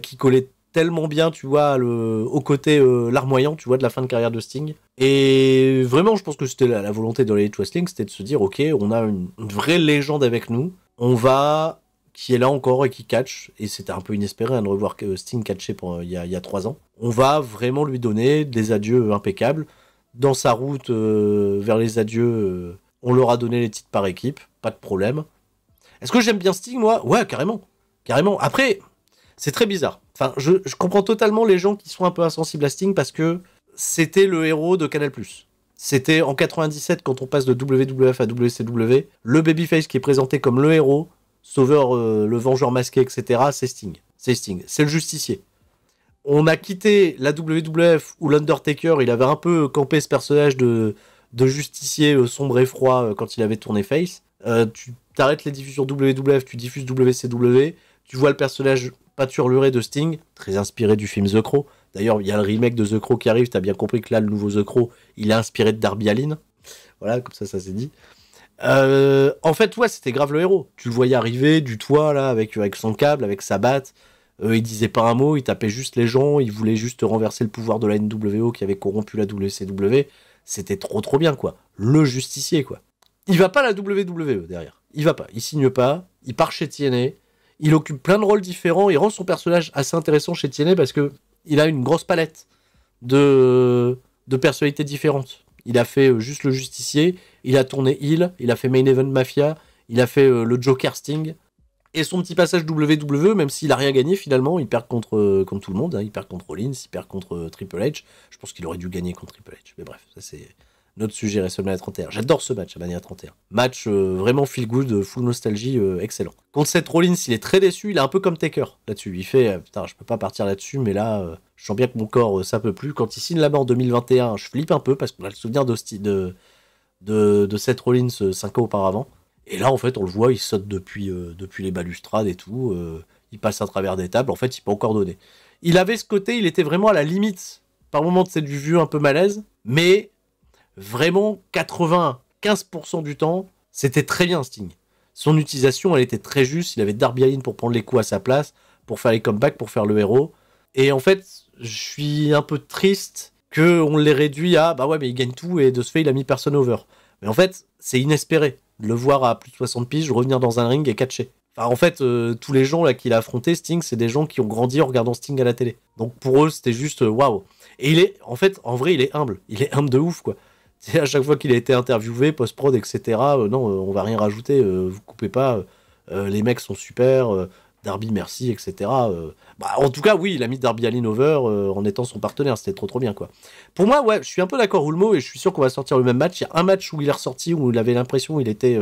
qui collait tellement bien, tu vois, le, au côté larmoyant, tu vois, de la fin de carrière de Sting. Et vraiment, je pense que c'était la, volonté de les Wrestling, c'était de se dire, ok, on a une vraie légende avec nous, on va qui est là encore et qui catch. Et c'était un peu inespéré hein, de revoir Sting catcher euh, il, y a, il trois ans. On va vraiment lui donner des adieux impeccables. Dans sa route euh, vers les adieux, euh, on leur a donné les titres par équipe, pas de problème. Est-ce que j'aime bien Sting, moi Ouais, carrément. Carrément. Après, c'est très bizarre. Enfin, je, je, comprends totalement les gens qui sont un peu insensibles à Sting parce que c'était le héros de Canal+. C'était en 97, quand on passe de WWF à WCW, le babyface qui est présenté comme le héros, Sauveur, euh, le Vengeur masqué, etc. C'est Sting. C'est Sting. C'est le justicier. On a quitté la WWF où l'Undertaker, il avait un peu campé ce personnage de, de justicier euh, sombre et froid euh, quand il avait tourné Face. tu t'arrêtes les diffusions WWF, tu diffuses WCW, tu vois le personnage pâturluré de Sting, très inspiré du film The Crow. D'ailleurs, il y a le remake de The Crow qui arrive, t'as bien compris que là, le nouveau The Crow, il est inspiré de Darby Allin. Voilà, comme ça, ça s'est dit. Euh, en fait, ouais, c'était grave le héros. Tu le voyais arriver du toit, là, avec, avec son câble, avec sa batte. Euh, il disait pas un mot, il tapait juste les gens, il voulait juste renverser le pouvoir de la NWO qui avait corrompu la WCW. C'était trop trop bien, quoi. Le justicier, quoi. Il va pas à la WWE derrière. Il va pas, il signe pas, il part chez tiennet il occupe plein de rôles différents, il rend son personnage assez intéressant chez tiennet parce que il a une grosse palette de, de personnalités différentes il a fait euh, juste le justicier, il a tourné Hill, il a fait Main Event Mafia, il a fait euh, le Joker Sting. Et son petit passage WWE, même s'il a rien gagné finalement, il perd contre, euh, comme tout le monde, hein. il perd contre Rollins, il perd contre Triple H. Je pense qu'il aurait dû gagner contre Triple H. Mais bref, ça c'est notre sujet à 31. J'adore ce match à manière 31. Match euh, vraiment feel good, full nostalgie, euh, excellent. Contre Seth Rollins, il est très déçu, il est un peu comme Taker là-dessus. Il fait euh, putain, je peux pas partir là-dessus, mais là, je sens bien que mon corps ça peut plus. Quand il signe là mort en 2021, je flippe un peu parce qu'on a le souvenir de, de, de, Seth Rollins 5 ans auparavant. Et là, en fait, on le voit, il saute depuis, depuis les balustrades et tout. il passe à travers des tables. En fait, il peut encore donner. Il avait ce côté, il était vraiment à la limite. Par moment, c'est du vue un peu malaise, mais vraiment 95% du temps, c'était très bien Sting. Son utilisation, elle était très juste. Il avait Darby Allin pour prendre les coups à sa place, pour faire les comebacks, pour faire le héros. Et en fait, je suis un peu triste que on réduit à bah ouais, mais il gagne tout et de ce fait, il a mis personne over. Mais en fait, c'est inespéré de le voir à plus de 60 piges revenir dans un ring et catcher. Enfin, en fait, euh, tous les gens là qu'il a affronté Sting, c'est des gens qui ont grandi en regardant Sting à la télé. Donc pour eux, c'était juste euh, waouh. Et il est, en fait, en vrai, il est humble. Il est humble de ouf, quoi. <laughs> à chaque fois qu'il a été interviewé, post-prod, etc., euh, non, euh, on va rien rajouter, euh, vous coupez pas, les mecs sont super, Darby merci, etc. Bah, en tout cas, oui, il a mis Darby Allin over en étant son partenaire, c'était trop trop bien, quoi. Pour moi, ouais, je suis un peu d'accord, mot et je suis sûr qu'on va sortir le même match. Il y a un match où il est ressorti, où il avait l'impression qu'il était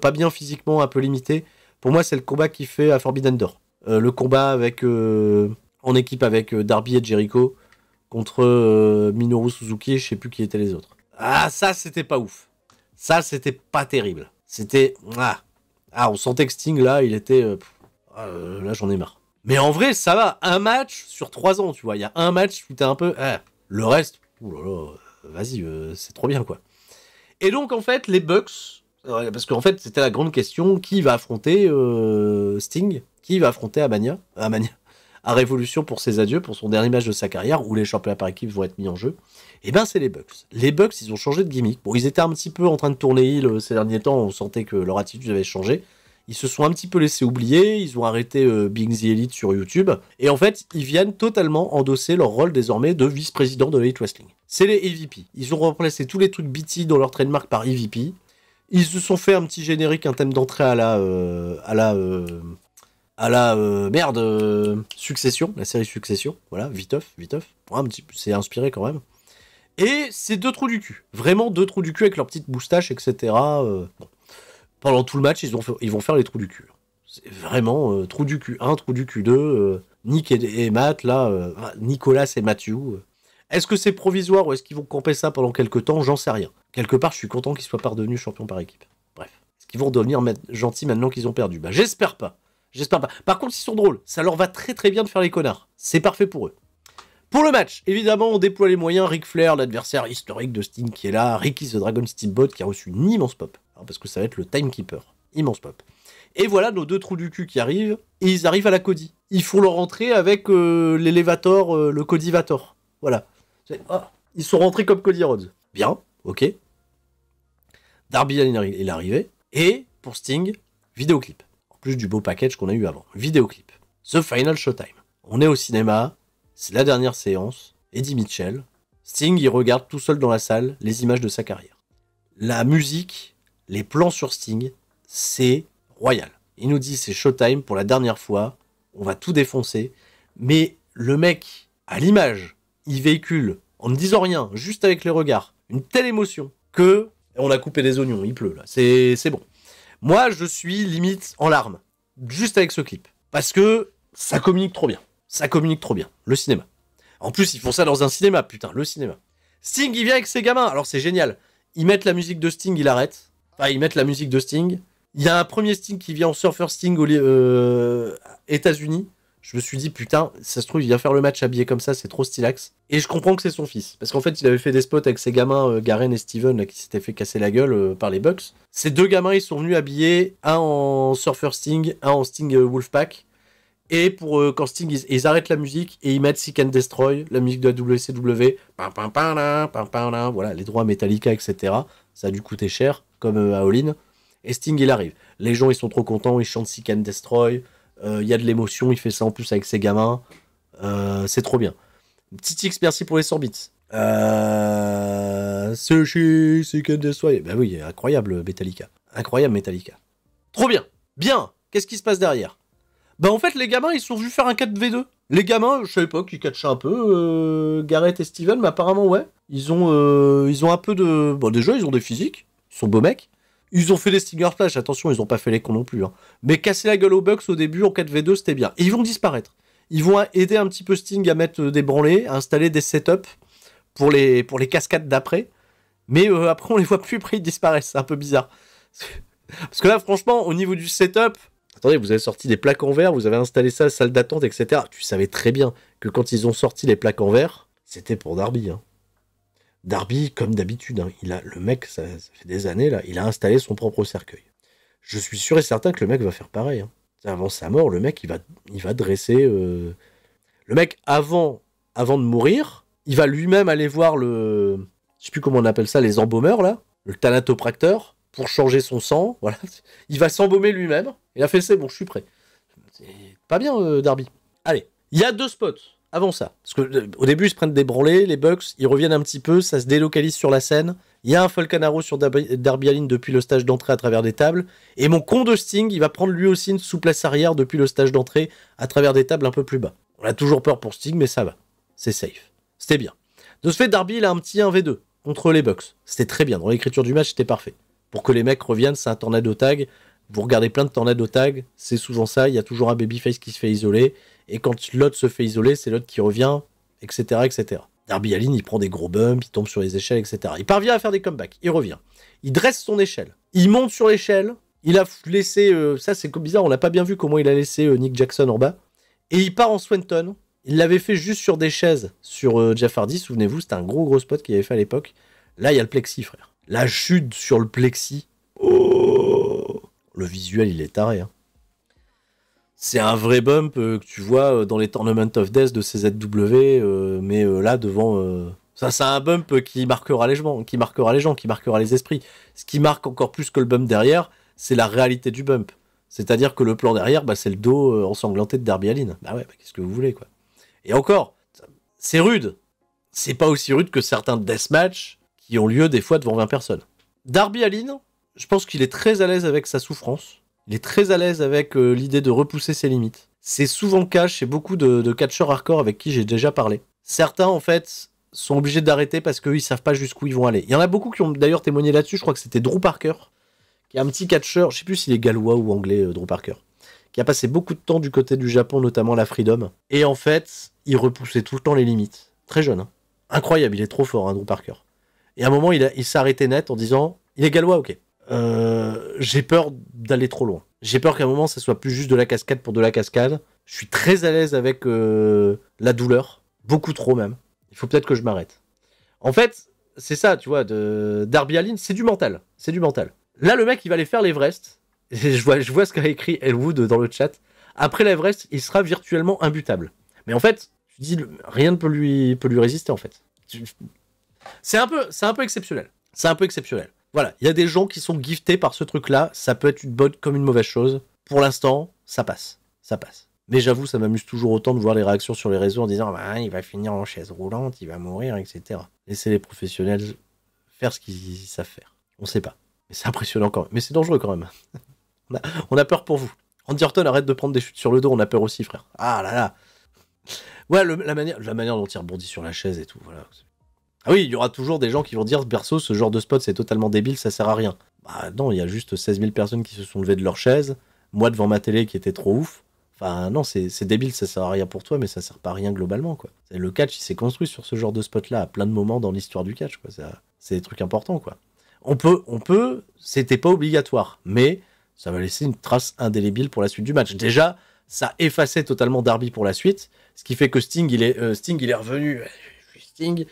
pas bien physiquement, un peu limité. Pour moi, c'est le combat qu'il fait à Forbidden Door. le combat avec en équipe avec Darby et Jericho contre Minoru Suzuki, je sais plus qui étaient les autres. Ah, ça, c'était pas ouf. Ça, c'était pas terrible. C'était. Ah. ah on sentait que Sting, là, il était. Euh, ah, euh, là, j'en ai marre. Mais en vrai, ça va. Un match sur trois ans, tu vois. Il y a un match où t'es un peu. Ah. Le reste, euh, vas-y, c'est trop bien, quoi. Et donc, en fait, les Bucks. Parce qu'en fait, c'était la grande question qui va affronter Sting Qui va affronter Amania Amania à Révolution pour ses adieux, pour son dernier match de sa carrière, où les championnats par équipe vont être mis en jeu, et eh ben c'est les Bucks. Les Bucks, ils ont changé de gimmick. Bon, ils étaient un petit peu en train de tourner il euh, ces derniers temps, on sentait que leur attitude avait changé. Ils se sont un petit peu laissés oublier, ils ont arrêté Being euh, Bing the Elite sur YouTube, et en fait, ils viennent totalement endosser leur rôle désormais de vice-président de l'Elite Wrestling. C'est les EVP. Ils ont remplacé tous les trucs BT dans leur trademark par EVP. Ils se sont fait un petit générique, un thème d'entrée à la, euh, à la à la euh, merde euh, Succession, la série Succession, voilà, viteuf, viteuf, c'est inspiré quand même. Et c'est deux trous du cul, vraiment deux trous du cul avec leurs petites moustaches, etc. Euh, pendant tout le match, ils, ils vont faire les trous du cul. C'est vraiment trou du cul 1, trou du cul 2, Nick et, Matt, là, ah, Nicolas et Mathieu. Est-ce que c'est provisoire ou est-ce qu'ils vont camper ça pendant quelques temps J'en sais rien. Quelque part, je suis content qu'ils soient pas redevenus champions par équipe. Bref. Est-ce qu'ils vont devenir gentils maintenant qu'ils ont perdu Bah, j'espère pas. J'espère pas. Par contre, ils sont drôles. Ça leur va très très bien de faire les connards. C'est parfait pour eux. Pour le match, évidemment, on déploie les moyens. Rick Flair, l'adversaire historique de Sting qui est là. Ricky the Dragon Bot qui a reçu une immense pop. Hein, parce que ça va être le timekeeper. Immense pop. Et voilà nos deux trous du cul qui arrivent. Et ils arrivent à la Cody. Ils font leur rentrer avec l'élévateur, l'élévator, euh, le Codivator. Voilà. Ah, ils sont rentrés comme Cody Rhodes. Bien, ok. Darby Allin est arrivé. Et pour Sting, vidéoclip plus du beau package qu'on a eu avant. Vidéoclip. The Final Showtime. On est au cinéma, c'est la dernière séance, Eddie Mitchell. Sting, il regarde tout seul dans la salle les images de sa carrière. La musique, les plans sur Sting, c'est royal. Il nous dit c'est Showtime pour la dernière fois, on va tout défoncer. Mais le mec, à l'image, il véhicule, en ne disant rien, juste avec les regards, une telle émotion que on a coupé des oignons, il pleut là, c'est bon. Moi, je suis limite en larmes, juste avec ce clip. Parce que ça communique trop bien. Ça communique trop bien, le cinéma. En plus, ils font ça dans un cinéma, putain, le cinéma. Sting, il vient avec ses gamins, alors c'est génial. Ils mettent la musique de Sting, il arrête. Enfin, ils mettent la musique de Sting. Il y a un premier Sting qui vient en Surfer Sting aux euh, États-Unis je me suis dit, putain, ça se trouve, il vient faire le match habillé comme ça, c'est trop stylax. Et je comprends que c'est son fils. Parce qu'en fait, il avait fait des spots avec ses gamins, euh, Garen et Steven, là, qui s'étaient fait casser la gueule euh, par les Bucks. Ces deux gamins, ils sont venus habillés, un en Surfer Sting, un en Sting euh, Wolfpack. Et pour quand Sting, ils, arrêtent la musique et ils mettent Seek and Destroy, la musique de la WCW. Pam, pam, pam, pam, pam, là. Voilà, les droits Metallica, etc. Ça a dû coûter cher, comme à All In. Et Sting, il arrive. Les gens, ils sont trop contents, ils chantent Seek and Destroy. Euh, il y a de l'émotion, il fait ça en plus avec ses gamins. Euh, c'est trop bien. Petit X, merci pour les 100 bits. Euh... Sushi, c'est que de Bah ben oui, incroyable Metallica. Incroyable Metallica. Trop bien. Bien. Qu'est-ce qui se passe derrière Bah en fait, les gamins, ils sont venus faire un 4v2. Les gamins, je savais pas qui catchaient un peu. Garrett euh, Gareth et Steven, mais apparemment, ouais. Ils ont, ils ont un peu de... Bon, déjà, ils ont des physiques. Ils sont beaux mecs. Ils ont fait des Stinger Flash, attention, ils n'ont pas fait les cons non plus. Hein. Mais casser la gueule aux Bucks au début en 4v2, c'était bien. Et ils vont disparaître. Ils vont aider un petit peu Sting à mettre euh, des branlés, à installer des setups pour les, pour les cascades d'après. Mais euh, après, on les voit plus, après ils disparaissent. C'est un peu bizarre. <laughs> Parce que là, franchement, au niveau du setup, attendez, vous avez sorti des plaques en verre, vous avez installé ça, salle d'attente, etc. Tu savais très bien que quand ils ont sorti les plaques en verre, c'était pour Darby. Hein. Darby, comme d'habitude, hein. il a le mec, ça, fait des années là, il a installé son propre cercueil. Je suis sûr et certain que le mec va faire pareil. Hein. Avant sa mort, le mec, il va, il va dresser. Euh, le mec, avant, avant de mourir, il va lui-même aller voir le, je sais plus comment on appelle ça, les embaumeurs là, le thanatopracteur, pour changer son sang. <laughs> Voilà, il va s'embaumer lui-même. Il a fait c'est bon, je suis prêt. C'est pas bien, euh, Darby. Allez, il y a deux spots avant ça. Parce que euh, au début, ils se prennent des branlés, les Bucks, ils reviennent un petit peu, ça se délocalise sur la scène. Il y a un Falcanaro sur Darby Allin depuis le stage d'entrée à travers des tables. Et mon con de Sting, il va prendre lui aussi une souplesse arrière depuis le stage d'entrée à travers des tables un peu plus bas. On a toujours peur pour Sting, mais ça va. C'est safe. C'était bien. De ce fait, Darby, il a un petit 1v2 contre les Bucks. C'était très bien. Dans l'écriture du match, c'était parfait. Pour que les mecs reviennent, c'est un tornado tag. Vous regardez plein de tornado tag. C'est souvent ça. Il y a toujours un babyface qui se fait isoler. Et quand l'autre se fait isoler, c'est l'autre qui revient, etc., etc. Darby Allin, il prend des gros bumps, il tombe sur les échelles, etc. Il parvient à faire des comebacks, il revient. Il dresse son échelle. Il monte sur l'échelle. Il a laissé, euh, ça c'est bizarre, on n'a pas bien vu comment il a laissé euh, Nick Jackson en bas. Et il part en Swenton. Il l'avait fait juste sur des chaises sur euh, Jeff Hardy, souvenez-vous, c'était un gros gros spot qu'il avait fait à l'époque. Là, il y a le plexi, frère. La chute sur le plexi. Oh le visuel, il est taré. Hein c'est un vrai bump euh, que tu vois euh, dans les Tournament of Death de CZW, euh, mais là devant. Ça, c'est un bump qui marquera les gens, qui marquera les gens, qui marquera les esprits. Ce qui marque encore plus que le bump derrière, c'est la réalité du bump. C'est-à-dire que le plan derrière, bah, c'est le dos ensanglanté de Darby Allin. Bah ouais, bah, qu'est-ce que vous voulez, quoi. Et encore, c'est rude. C'est pas aussi rude que certains deathmatchs qui ont lieu des fois devant 20 personnes. Darby Allin, je pense qu'il est très à l'aise avec sa souffrance. Il est très à l'aise avec euh, l'idée de repousser ses limites. C'est souvent le cas chez beaucoup de, catcheurs hardcore avec qui j'ai déjà parlé. Certains, en fait, sont obligés d'arrêter parce qu'ils ne savent pas jusqu'où ils vont aller. Il y en a beaucoup qui ont d'ailleurs témoigné là-dessus. Je crois que c'était Drew Parker, qui est un petit catcheur, je sais plus s'il est gallois ou anglais, euh, Drew Parker, qui a passé beaucoup de temps du côté du Japon, notamment la Freedom. Et en fait, il repoussait tout le temps les limites. Très jeune. Hein. Incroyable, il est trop fort, hein, Drew Parker. Et à un moment, il, s'arrêtait net en disant Il est gallois, ok. Euh, j'ai peur d'aller trop loin. J'ai peur qu'à un moment, ça soit plus juste de la cascade pour de la cascade. Je suis très à l'aise avec euh, la douleur, beaucoup trop même. Il faut peut-être que je m'arrête. En fait, c'est ça, tu vois, de Darby Allin, c'est du mental, c'est du mental. Là, le mec, il va aller faire l'Everest. <laughs> Je vois, je vois ce qu'a écrit Elwood dans le chat. Après l'Everest, il sera virtuellement imbutable. Mais en fait, tu dis, rien ne peut lui, peut lui résister en fait. C'est un peu, c'est un peu exceptionnel. C'est un peu exceptionnel. Voilà, il y a des gens qui sont giftés par ce truc-là. Ça peut être une bonne comme une mauvaise chose. Pour l'instant, ça passe. Ça passe. Mais j'avoue, ça m'amuse toujours autant de voir les réactions sur les réseaux en disant bah, il va finir en chaise roulante, il va mourir, etc. Laissez les professionnels faire ce qu'ils savent faire. On ne sait pas. Mais c'est impressionnant quand même. Mais c'est dangereux quand même. <laughs> on, a, peur pour vous. Andy arrête de prendre des chutes sur le dos, on a peur aussi, frère. Ah là là Ouais, la, manière, la manière dont il rebondit sur la chaise et tout, voilà. Ah oui, il y aura toujours des gens qui vont dire Berceau, ce genre de spot, c'est totalement débile, ça sert à rien. Bah non, il y a juste 16 000 personnes qui se sont levées de leur chaise, moi devant ma télé qui était trop ouf. Enfin non, c'est débile, ça sert à rien pour toi, mais ça sert pas à rien globalement. quoi. Le catch, il s'est construit sur ce genre de spot-là à plein de moments dans l'histoire du catch. quoi. C'est des trucs importants. quoi. On peut, on peut c'était pas obligatoire, mais ça va laisser une trace indélébile pour la suite du match. Déjà, ça effaçait totalement Darby pour la suite, ce qui fait que Sting, il est, euh, Sting, il est revenu. Euh, Sting,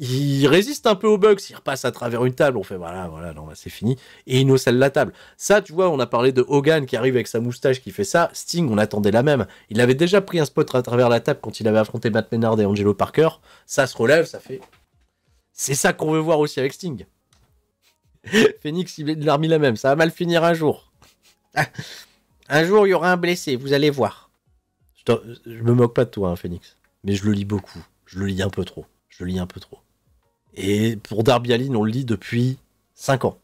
il résiste un peu au bugs, il repasse à travers une table, on fait voilà, voilà, non, bah, c'est fini, et il nocelle la table. Ça, tu vois, on a parlé de Hogan qui arrive avec sa moustache qui fait ça, Sting, on attendait la même. Il avait déjà pris un spot à travers la table quand il avait affronté Matt Menard et Angelo Parker, ça se relève, ça fait... C'est ça qu'on veut voir aussi avec Sting. <laughs> Phoenix, il l'a remis la même, ça va mal finir un jour. <laughs> un jour, il y aura un blessé, vous allez voir. Je, me moque pas de toi, hein, Phoenix, mais je le lis beaucoup, je le lis un peu trop, je le lis un peu trop. Et pour Darby Allin, on le lit depuis 5 ans.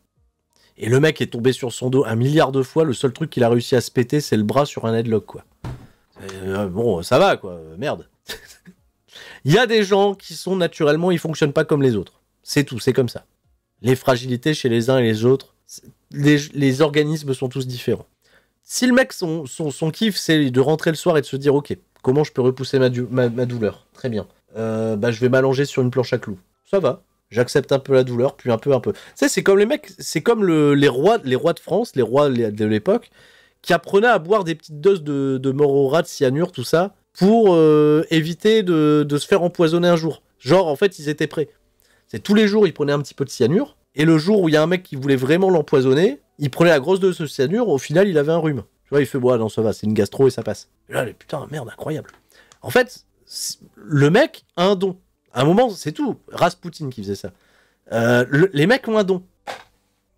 Et le mec est tombé sur son dos un milliard de fois. Le seul truc qu'il a réussi à se péter, c'est le bras sur un headlock, quoi. Euh, bon, ça va, quoi. Euh, merde. <laughs> Il y a des gens qui sont naturellement, ils fonctionnent pas comme les autres. C'est tout, c'est comme ça. Les fragilités chez les uns et les autres, les, organismes sont tous différents. Si le mec, son, son, kiff, c'est de rentrer le soir et de se dire, ok, comment je peux repousser ma, ma douleur Très bien. Euh, bah, je vais m'allonger sur une planche à clous ça va. J'accepte un peu la douleur, puis un peu, un peu. Tu sais, c'est comme les mecs, c'est comme les rois, les rois de France, les rois de l'époque, qui apprenaient à boire des petites doses de, de morora, de cyanure, tout ça, pour euh, éviter de, se faire empoisonner un jour. Genre, en fait, ils étaient prêts. C'est tous les jours, ils prenaient un petit peu de cyanure, et le jour où il y a un mec qui voulait vraiment l'empoisonner, il prenait la grosse dose de cyanure, au final, il avait un rhume. Tu vois, il fait, bon, non, ça va, c'est une gastro et ça passe. là, putain, merde, incroyable. En fait, le mec a un don. À un moment, c'est tout. Rasputin qui faisait ça. Euh, les mecs ont un don.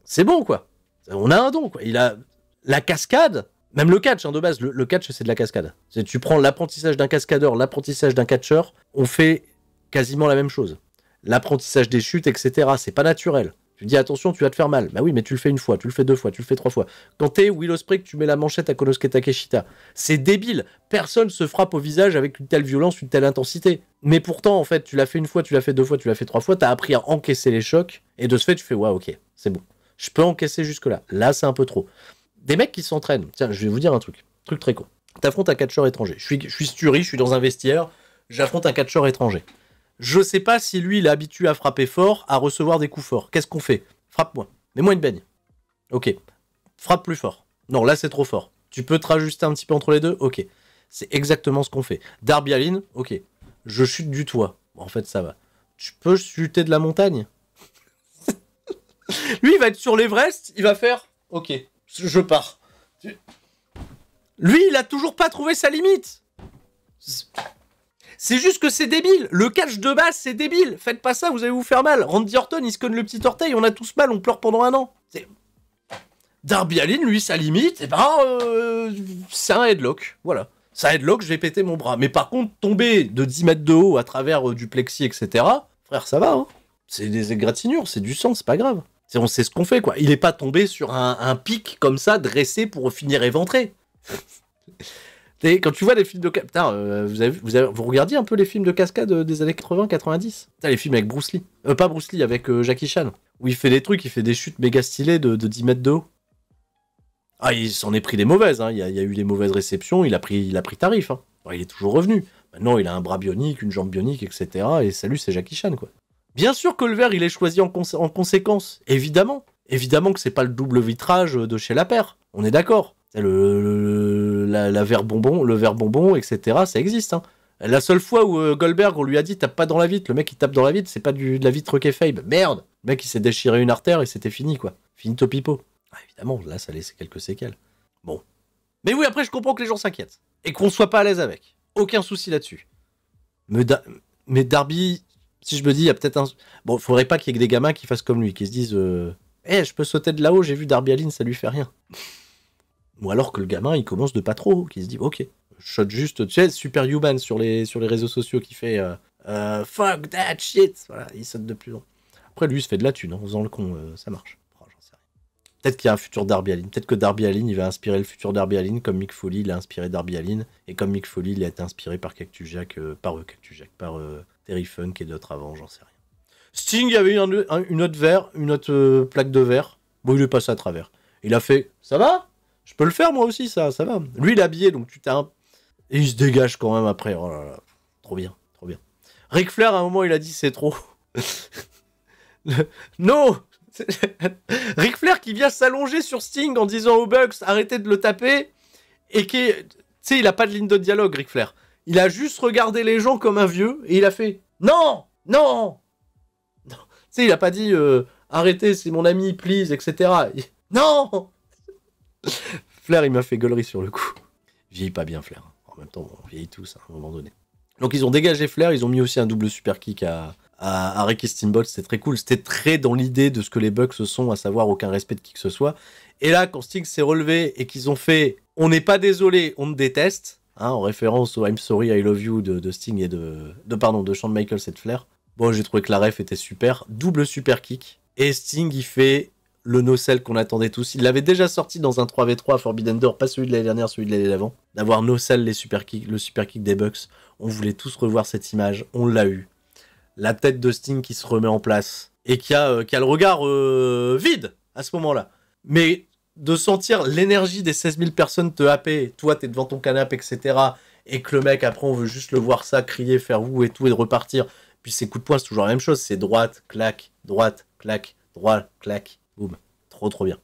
C'est bon, quoi. On a un don, quoi. Il a la cascade, même le catch, hein, de base. Le, le catch, c'est de la cascade. Tu prends l'apprentissage d'un cascadeur, l'apprentissage d'un catcheur, on fait quasiment la même chose. L'apprentissage des chutes, etc. C'est pas naturel. Tu dis attention, tu vas te faire mal. Bah oui, mais tu le fais une fois, tu le fais deux fois, tu le fais trois fois. Quand t'es Willow tu mets la manchette à Konosuke Takeshita. C'est débile. Personne se frappe au visage avec une telle violence, une telle intensité. Mais pourtant, en fait, tu l'as fait une fois, tu l'as fait deux fois, tu l'as fait trois fois, t'as appris à encaisser les chocs. Et de ce fait, tu fais, ouais, ok, c'est bon. Je peux encaisser jusque-là. Là, c'est un peu trop. Des mecs qui s'entraînent. Tiens, je vais vous dire un truc. Truc très con. T'affrontes un catcheur étranger. Je suis, je suis je suis dans un vestiaire. J'affronte un catcheur étranger. Je sais pas si lui, il est habitué à frapper fort, à recevoir des coups forts. Qu'est-ce qu'on fait Frappe-moi. Mets-moi une baigne. Ok. Frappe plus fort. Non, là, c'est trop fort. Tu peux te rajuster un petit peu entre les deux Ok. C'est exactement ce qu'on fait. Darbialine, ok. Je chute du toit. En fait, ça va. Tu peux chuter de la montagne <laughs> Lui, il va être sur l'Everest, il va faire Ok, je pars. Lui, il a toujours pas trouvé sa limite. C'est juste que c'est débile. Le catch de base, c'est débile. Faites pas ça, vous allez vous faire mal. Randy Orton, il se conne le petit orteil, on a tous mal, on pleure pendant un an. Darby Allin, lui, sa limite, eh ben, euh, c'est un headlock. Voilà. C'est un headlock, je vais péter mon bras. Mais par contre, tomber de 10 mètres de haut à travers euh, du plexi, etc., frère, ça va. Hein c'est des égratignures, c'est du sang, c'est pas grave. On sait ce qu'on fait, quoi. Il est pas tombé sur un, un pic comme ça, dressé pour finir éventré quand tu vois les films de putain, euh, vous, avez, vous, vous, regardiez un peu les films de cascade euh, des années 80-90 Les films avec Bruce Lee. Euh, pas Bruce Lee, avec Jackie Chan. Où il fait des trucs, il fait des chutes méga stylées de, 10 mètres de haut. Ah, il s'en est pris des mauvaises. Hein. Il, y a, eu des mauvaises réceptions, il a pris, il a pris tarif. Hein. il est toujours revenu. Maintenant, il a un bras bionique, une jambe bionique, etc. Et salut, c'est Jackie Chan, quoi. Bien sûr que le verre, il est choisi en, en conséquence. Évidemment. Évidemment que c'est pas le double vitrage de chez la paire. On est d'accord. Le, la, verre bonbon, le verre bonbon, etc. Ça existe. Hein. La seule fois où euh, Goldberg, on lui a dit tape pas dans la vitre, le mec il tape dans la vitre, c'est pas du, de la vitre faible. Merde Le mec il s'est déchiré une artère et c'était fini quoi. Finito pipo. Ah, évidemment, là ça laissait quelques séquelles. Bon. Mais oui, après je comprends que les gens s'inquiètent et qu'on soit pas à l'aise avec. Aucun souci là-dessus. Mais, mais, Darby, si je me dis, il y a peut-être un. Bon, faudrait pas qu'il y ait des gamins qui fassent comme lui, qui se disent euh, Eh, je peux sauter de là-haut, j'ai vu Darby ça lui fait rien. Ou alors que le gamin, il commence de pas trop, qu'il se dit, ok, shot juste, tu sais, superhuman sur les, sur les réseaux sociaux qui fait euh, euh, fuck that shit. Voilà, il saute de plus en Après, lui, il se fait de la thune hein, en faisant le con, euh, ça marche. Oh, Peut-être qu'il y a un futur Darby Allin. Peut-être que Darby Allin, il va inspirer le futur Darby Allin comme Mick Foley, il a inspiré Darby Allin. Et comme Mick Foley, il a été inspiré par Cactus Jack, par Cactus Jack, par Terry Funk et d'autres avant, j'en sais rien. Sting avait eu une autre verre, une autre plaque de verre. Bon, il est passé à travers. Il a fait Ça va je peux le faire moi aussi, ça, ça va. Lui, il est donc tu t'as un... Et il se dégage quand même après. Oh là là. Trop bien, trop bien. Ric Flair, à un moment, il a dit c'est trop. <laughs> non <laughs> Ric Flair qui vient s'allonger sur Sting en disant aux Bugs, arrêtez de le taper et qui. Tu sais, il a pas de ligne de dialogue, Ric Flair. Il a juste regardé les gens comme un vieux et il a fait Non Non, Tu sais, il a pas dit euh, arrêtez, c'est mon ami, please, etc. Non <laughs> Flair, il m'a fait gueulerie sur le coup. Vieillit pas bien, Flair. En même temps, on vieillit tous hein, à un moment donné. Donc, ils ont dégagé Flair, ils ont mis aussi un double super kick à, à, à Ricky Steamboat. C'était très cool. C'était très dans l'idée de ce que les Bucks sont, à savoir aucun respect de qui que ce soit. Et là, quand Sting s'est relevé et qu'ils ont fait On n'est pas désolé, on te déteste, hein, en référence au I'm sorry, I love you de, de Sting et de, de, pardon, de Shawn Michaels et de Flair. Bon, j'ai trouvé que la ref était super. Double super kick. Et Sting, il fait le Nocel qu'on attendait tous. Il l'avait déjà sorti dans un 3v3 Forbidden Door, pas celui de l'année dernière, celui de l'année d'avant. D'avoir Nocel les super kick, le super kick des Bucks. On voulait tous revoir cette image, on l'a eu. La tête de Sting qui se remet en place et qui a, euh, qui a le regard euh, vide à ce moment-là. Mais de sentir l'énergie des 16 000 personnes te happer, toi t'es devant ton canapé, etc. Et que le mec, après, on veut juste le voir ça, crier, faire vous et tout, et de repartir. Puis ses coups de poing, c'est toujours la même chose. C'est droite, claque, droite, claque, droite, claque. Boum. Trop, trop bien.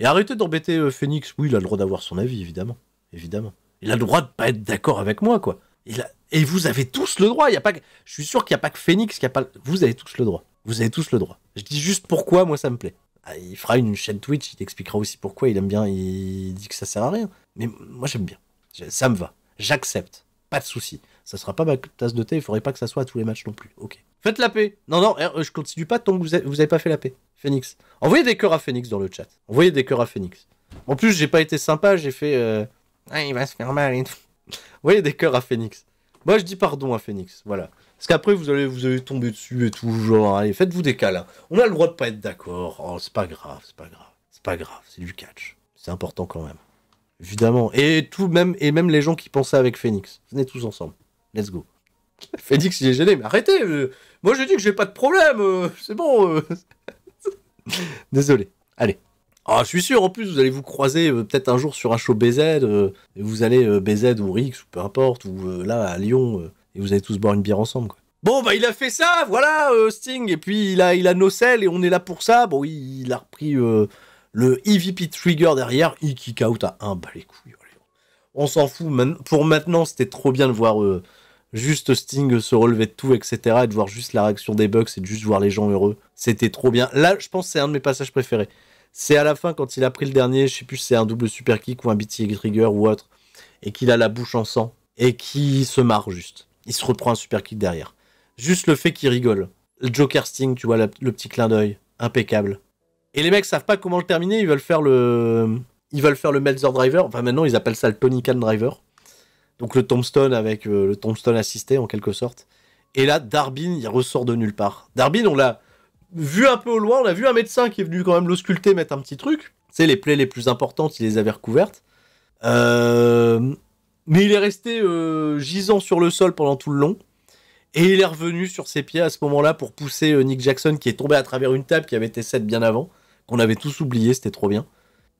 Et arrêtez d'embêter euh, Phoenix. Oui, il a le droit d'avoir son avis, évidemment. Évidemment. Il a le droit de pas être d'accord avec moi, quoi. Il a... Et vous avez tous le droit. Il y a pas... Je suis sûr qu'il n'y a pas que Phoenix qui a pas. Vous avez tous le droit. Vous avez tous le droit. Je dis juste pourquoi, moi, ça me plaît. Ah, il fera une chaîne Twitch, il t'expliquera aussi pourquoi il aime bien, il dit que ça sert à rien. Mais moi, j'aime bien. Ça me va. J'accepte. Pas de souci. Ça sera pas ma tasse de thé, il faudrait pas que ça soit à tous les matchs non plus. Ok. Faites la paix. Non, non, eh, je continue pas tant que vous avez, pas fait la paix. Phoenix. Envoyez des cœurs à Phoenix dans le chat. Envoyez des cœurs à Phoenix. En plus, j'ai pas été sympa, j'ai fait. Euh, ah, il va se faire mal. <laughs> Envoyez des cœurs à Phoenix. Moi, je dis pardon à Phoenix. Voilà. Parce qu'après, vous allez, vous allez tomber dessus et tout. Genre, allez, faites-vous des câlins. On a le droit de pas être d'accord. Oh, c'est pas grave, c'est pas grave. C'est pas grave, c'est du catch. C'est important quand même. Évidemment. Et tout, même, et même les gens qui pensaient avec Phoenix. Venez tous ensemble. Let's go. <laughs> Félix, il est gêné, mais arrêtez euh, Moi, je dis que j'ai pas de problème, euh, c'est bon. Euh. <laughs> Désolé. Allez. Ah, je suis sûr, en plus, vous allez vous croiser peut-être un jour sur un show BZ, vous allez BZ ou Rix, ou peu importe, ou là, à Lyon, et vous allez tous boire une bière ensemble, Bon, bah, il a fait ça, voilà, Sting, et puis il a, il a nos selles, et on est là pour ça. Bon, il, il a repris le EVP Trigger derrière, il kick out à un Bah les On s'en fout, pour maintenant, c'était trop bien de voir juste Sting se relever de tout, etc. Et de voir juste la réaction des Bucks et de juste voir les gens heureux. C'était trop bien. Là, je pense que c'est un de mes passages préférés. C'est à la fin quand il a pris le dernier, je sais plus si c'est un double super kick ou un BT trigger ou autre, et qu'il a la bouche en sang et qu'il se marre juste. Il se reprend un super kick derrière. Juste le fait qu'il rigole. Le Joker Sting, tu vois, le petit clin d'œil. Impeccable. Et les mecs savent pas comment le terminer, ils veulent faire le. Ils veulent faire le Melzer Driver. Enfin, maintenant, ils appellent ça le Tony Khan Driver. Donc le tombstone avec euh, le tombstone assisté en quelque sorte. Et là, Darbin, il ressort de nulle part. Darbin, on l'a vu un peu au loin, on a vu un médecin qui est venu quand même l'ausculter, mettre un petit truc. C'est les plaies les plus importantes, il les avait recouvertes. Euh, mais il est resté euh, gisant sur le sol pendant tout le long. Et il est revenu sur ses pieds à ce moment-là pour pousser Nick Jackson qui est tombé à travers une table qui avait été 7 bien avant, qu'on avait tous oublié, c'était trop bien.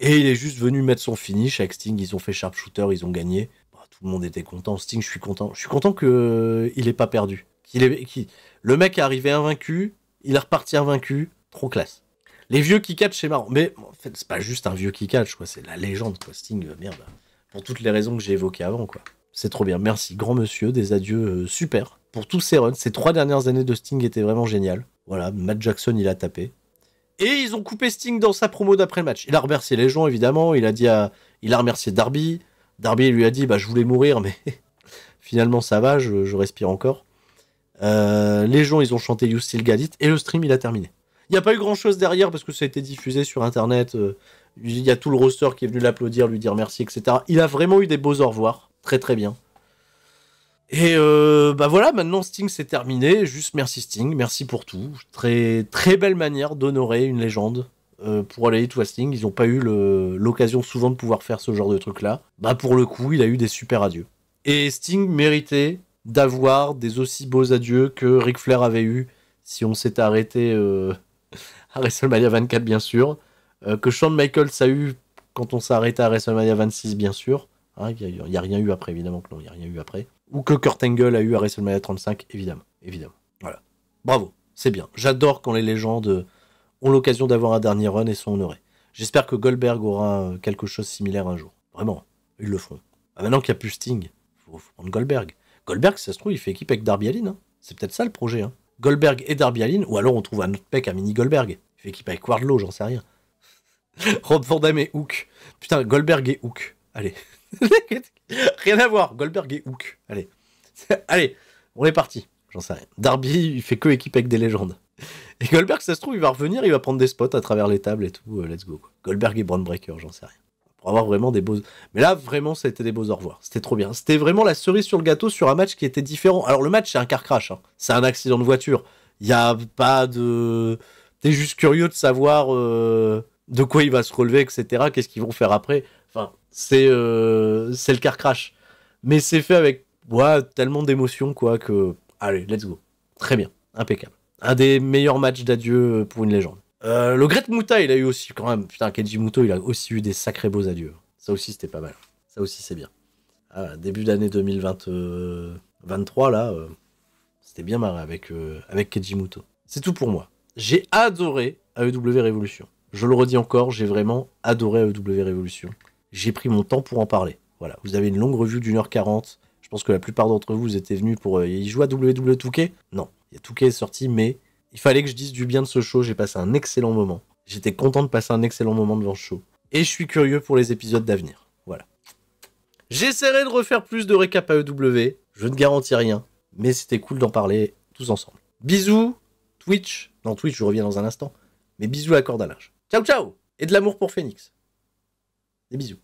Et il est juste venu mettre son finish avec Sting, ils ont fait sharpshooter, ils ont gagné tout le monde était content. Sting, je suis content. Je suis content qu'il euh, n'ait pas perdu. Qu'il est, Le mec est arrivé invaincu, il est reparti invaincu. Trop classe. Les vieux qui catch c'est marrant. Mais en fait, c'est pas juste un vieux qui catch, quoi. C'est la légende, quoi. Sting, euh, merde. Pour toutes les raisons que j'ai évoquées avant, quoi. C'est trop bien. Merci, grand monsieur. Des adieux euh, super. Pour tous ces runs, ces trois dernières années de Sting étaient vraiment géniales. Voilà, Matt Jackson, il a tapé. Et ils ont coupé Sting dans sa promo d'après le match. Il a remercié les gens, évidemment. Il a dit à... Il a remercié Darby. Darby lui a dit bah, Je voulais mourir, mais <laughs> finalement ça va, je, respire encore. Euh, les gens, ils ont chanté You Still Got et le stream, il a terminé. Il n'y a pas eu grand chose derrière parce que ça a été diffusé sur internet. Euh, il y a tout le roster qui est venu l'applaudir, lui dire merci, etc. Il a vraiment eu des beaux au revoir. Très très bien. Et euh, bah voilà, maintenant Sting c'est terminé. Juste merci Sting, merci pour tout. Très très belle manière d'honorer une légende. Euh, pour aller tout Sting, ils n'ont pas eu l'occasion souvent de pouvoir faire ce genre de truc-là. Bah pour le coup, il a eu des super adieux. Et Sting méritait d'avoir des aussi beaux adieux que Ric Flair avait eu si on s'était arrêté euh, <laughs> à WrestleMania 24, bien sûr. Euh, que Shawn Michaels a eu quand on s'est arrêté à WrestleMania 26, bien sûr. Il hein, n'y a, a, rien eu après, évidemment que non, il n'y a rien eu après. Ou que Kurt Angle a eu à WrestleMania 35, évidemment. évidemment. Voilà. Bravo, c'est bien. J'adore quand les légendes ont l'occasion d'avoir un dernier run et sont honorés. J'espère que Goldberg aura euh, quelque chose similaire un jour. Vraiment, ils le feront. Bah, maintenant qu'il n'y a plus Sting, faut, faut prendre Goldberg. Goldberg, ça se trouve, il fait équipe avec Darby Allin. Hein. C'est peut-être ça le projet. Hein. Goldberg et Darby Allin, ou alors on trouve un autre mec, à mini Goldberg. Il fait équipe avec Wardlow, j'en sais rien. <laughs> Rob Van et Hook. Putain, Goldberg et Hook. Allez. <laughs> rien à voir. Goldberg et Hook. Allez. <laughs> Allez, on est parti. J'en sais rien. Darby, il fait que équipe avec des légendes. Et Goldberg, ça se trouve, il va revenir, il va prendre des spots à travers les tables et tout. Euh, let's go. Goldberg et Brand Breaker, j'en sais rien. Pour avoir vraiment des beaux. Mais là, vraiment, c'était des beaux au revoir. C'était trop bien. C'était vraiment la cerise sur le gâteau sur un match qui était différent. Alors, le match, c'est un car crash. Hein. C'est un accident de voiture. Il n'y a pas de. T'es juste curieux de savoir euh, de quoi il va se relever, etc. Qu'est-ce qu'ils vont faire après. Enfin, c'est euh, c'est le car crash. Mais c'est fait avec tellement d'émotion, quoi, que. Allez, let's go. Très bien. Impeccable un des meilleurs matchs d'adieu euh, pour une légende. Euh, le Great Muta, il a eu aussi quand même. Putain, Kenji il a aussi eu des sacrés beaux adieux. Ça aussi, c'était pas mal. Ça aussi, c'est bien. Ah, début d'année 2023, euh, là, c'était bien marrant avec, avec Muto. C'est tout pour moi. J'ai adoré AEW Révolution. Je le redis encore, j'ai vraiment adoré AEW Révolution. J'ai pris mon temps pour en parler. Voilà, vous avez une longue revue d'une heure quarante. Je pense que la plupart d'entre vous étaient venus pour. Il joue à ww e 2 Non, il y a tout qui est sorti, mais il fallait que je dise du bien de ce show. J'ai passé un excellent moment. J'étais content de passer un excellent moment devant ce show. Et je suis curieux pour les épisodes d'avenir. Voilà. J'essaierai de refaire plus de récap EW. Je ne garantis rien, mais c'était cool d'en parler tous ensemble. Bisous, Twitch. Non, Twitch, je reviens dans un instant. Mais bisous à corde à linge. Ciao, ciao Et de l'amour pour Phoenix. Des bisous.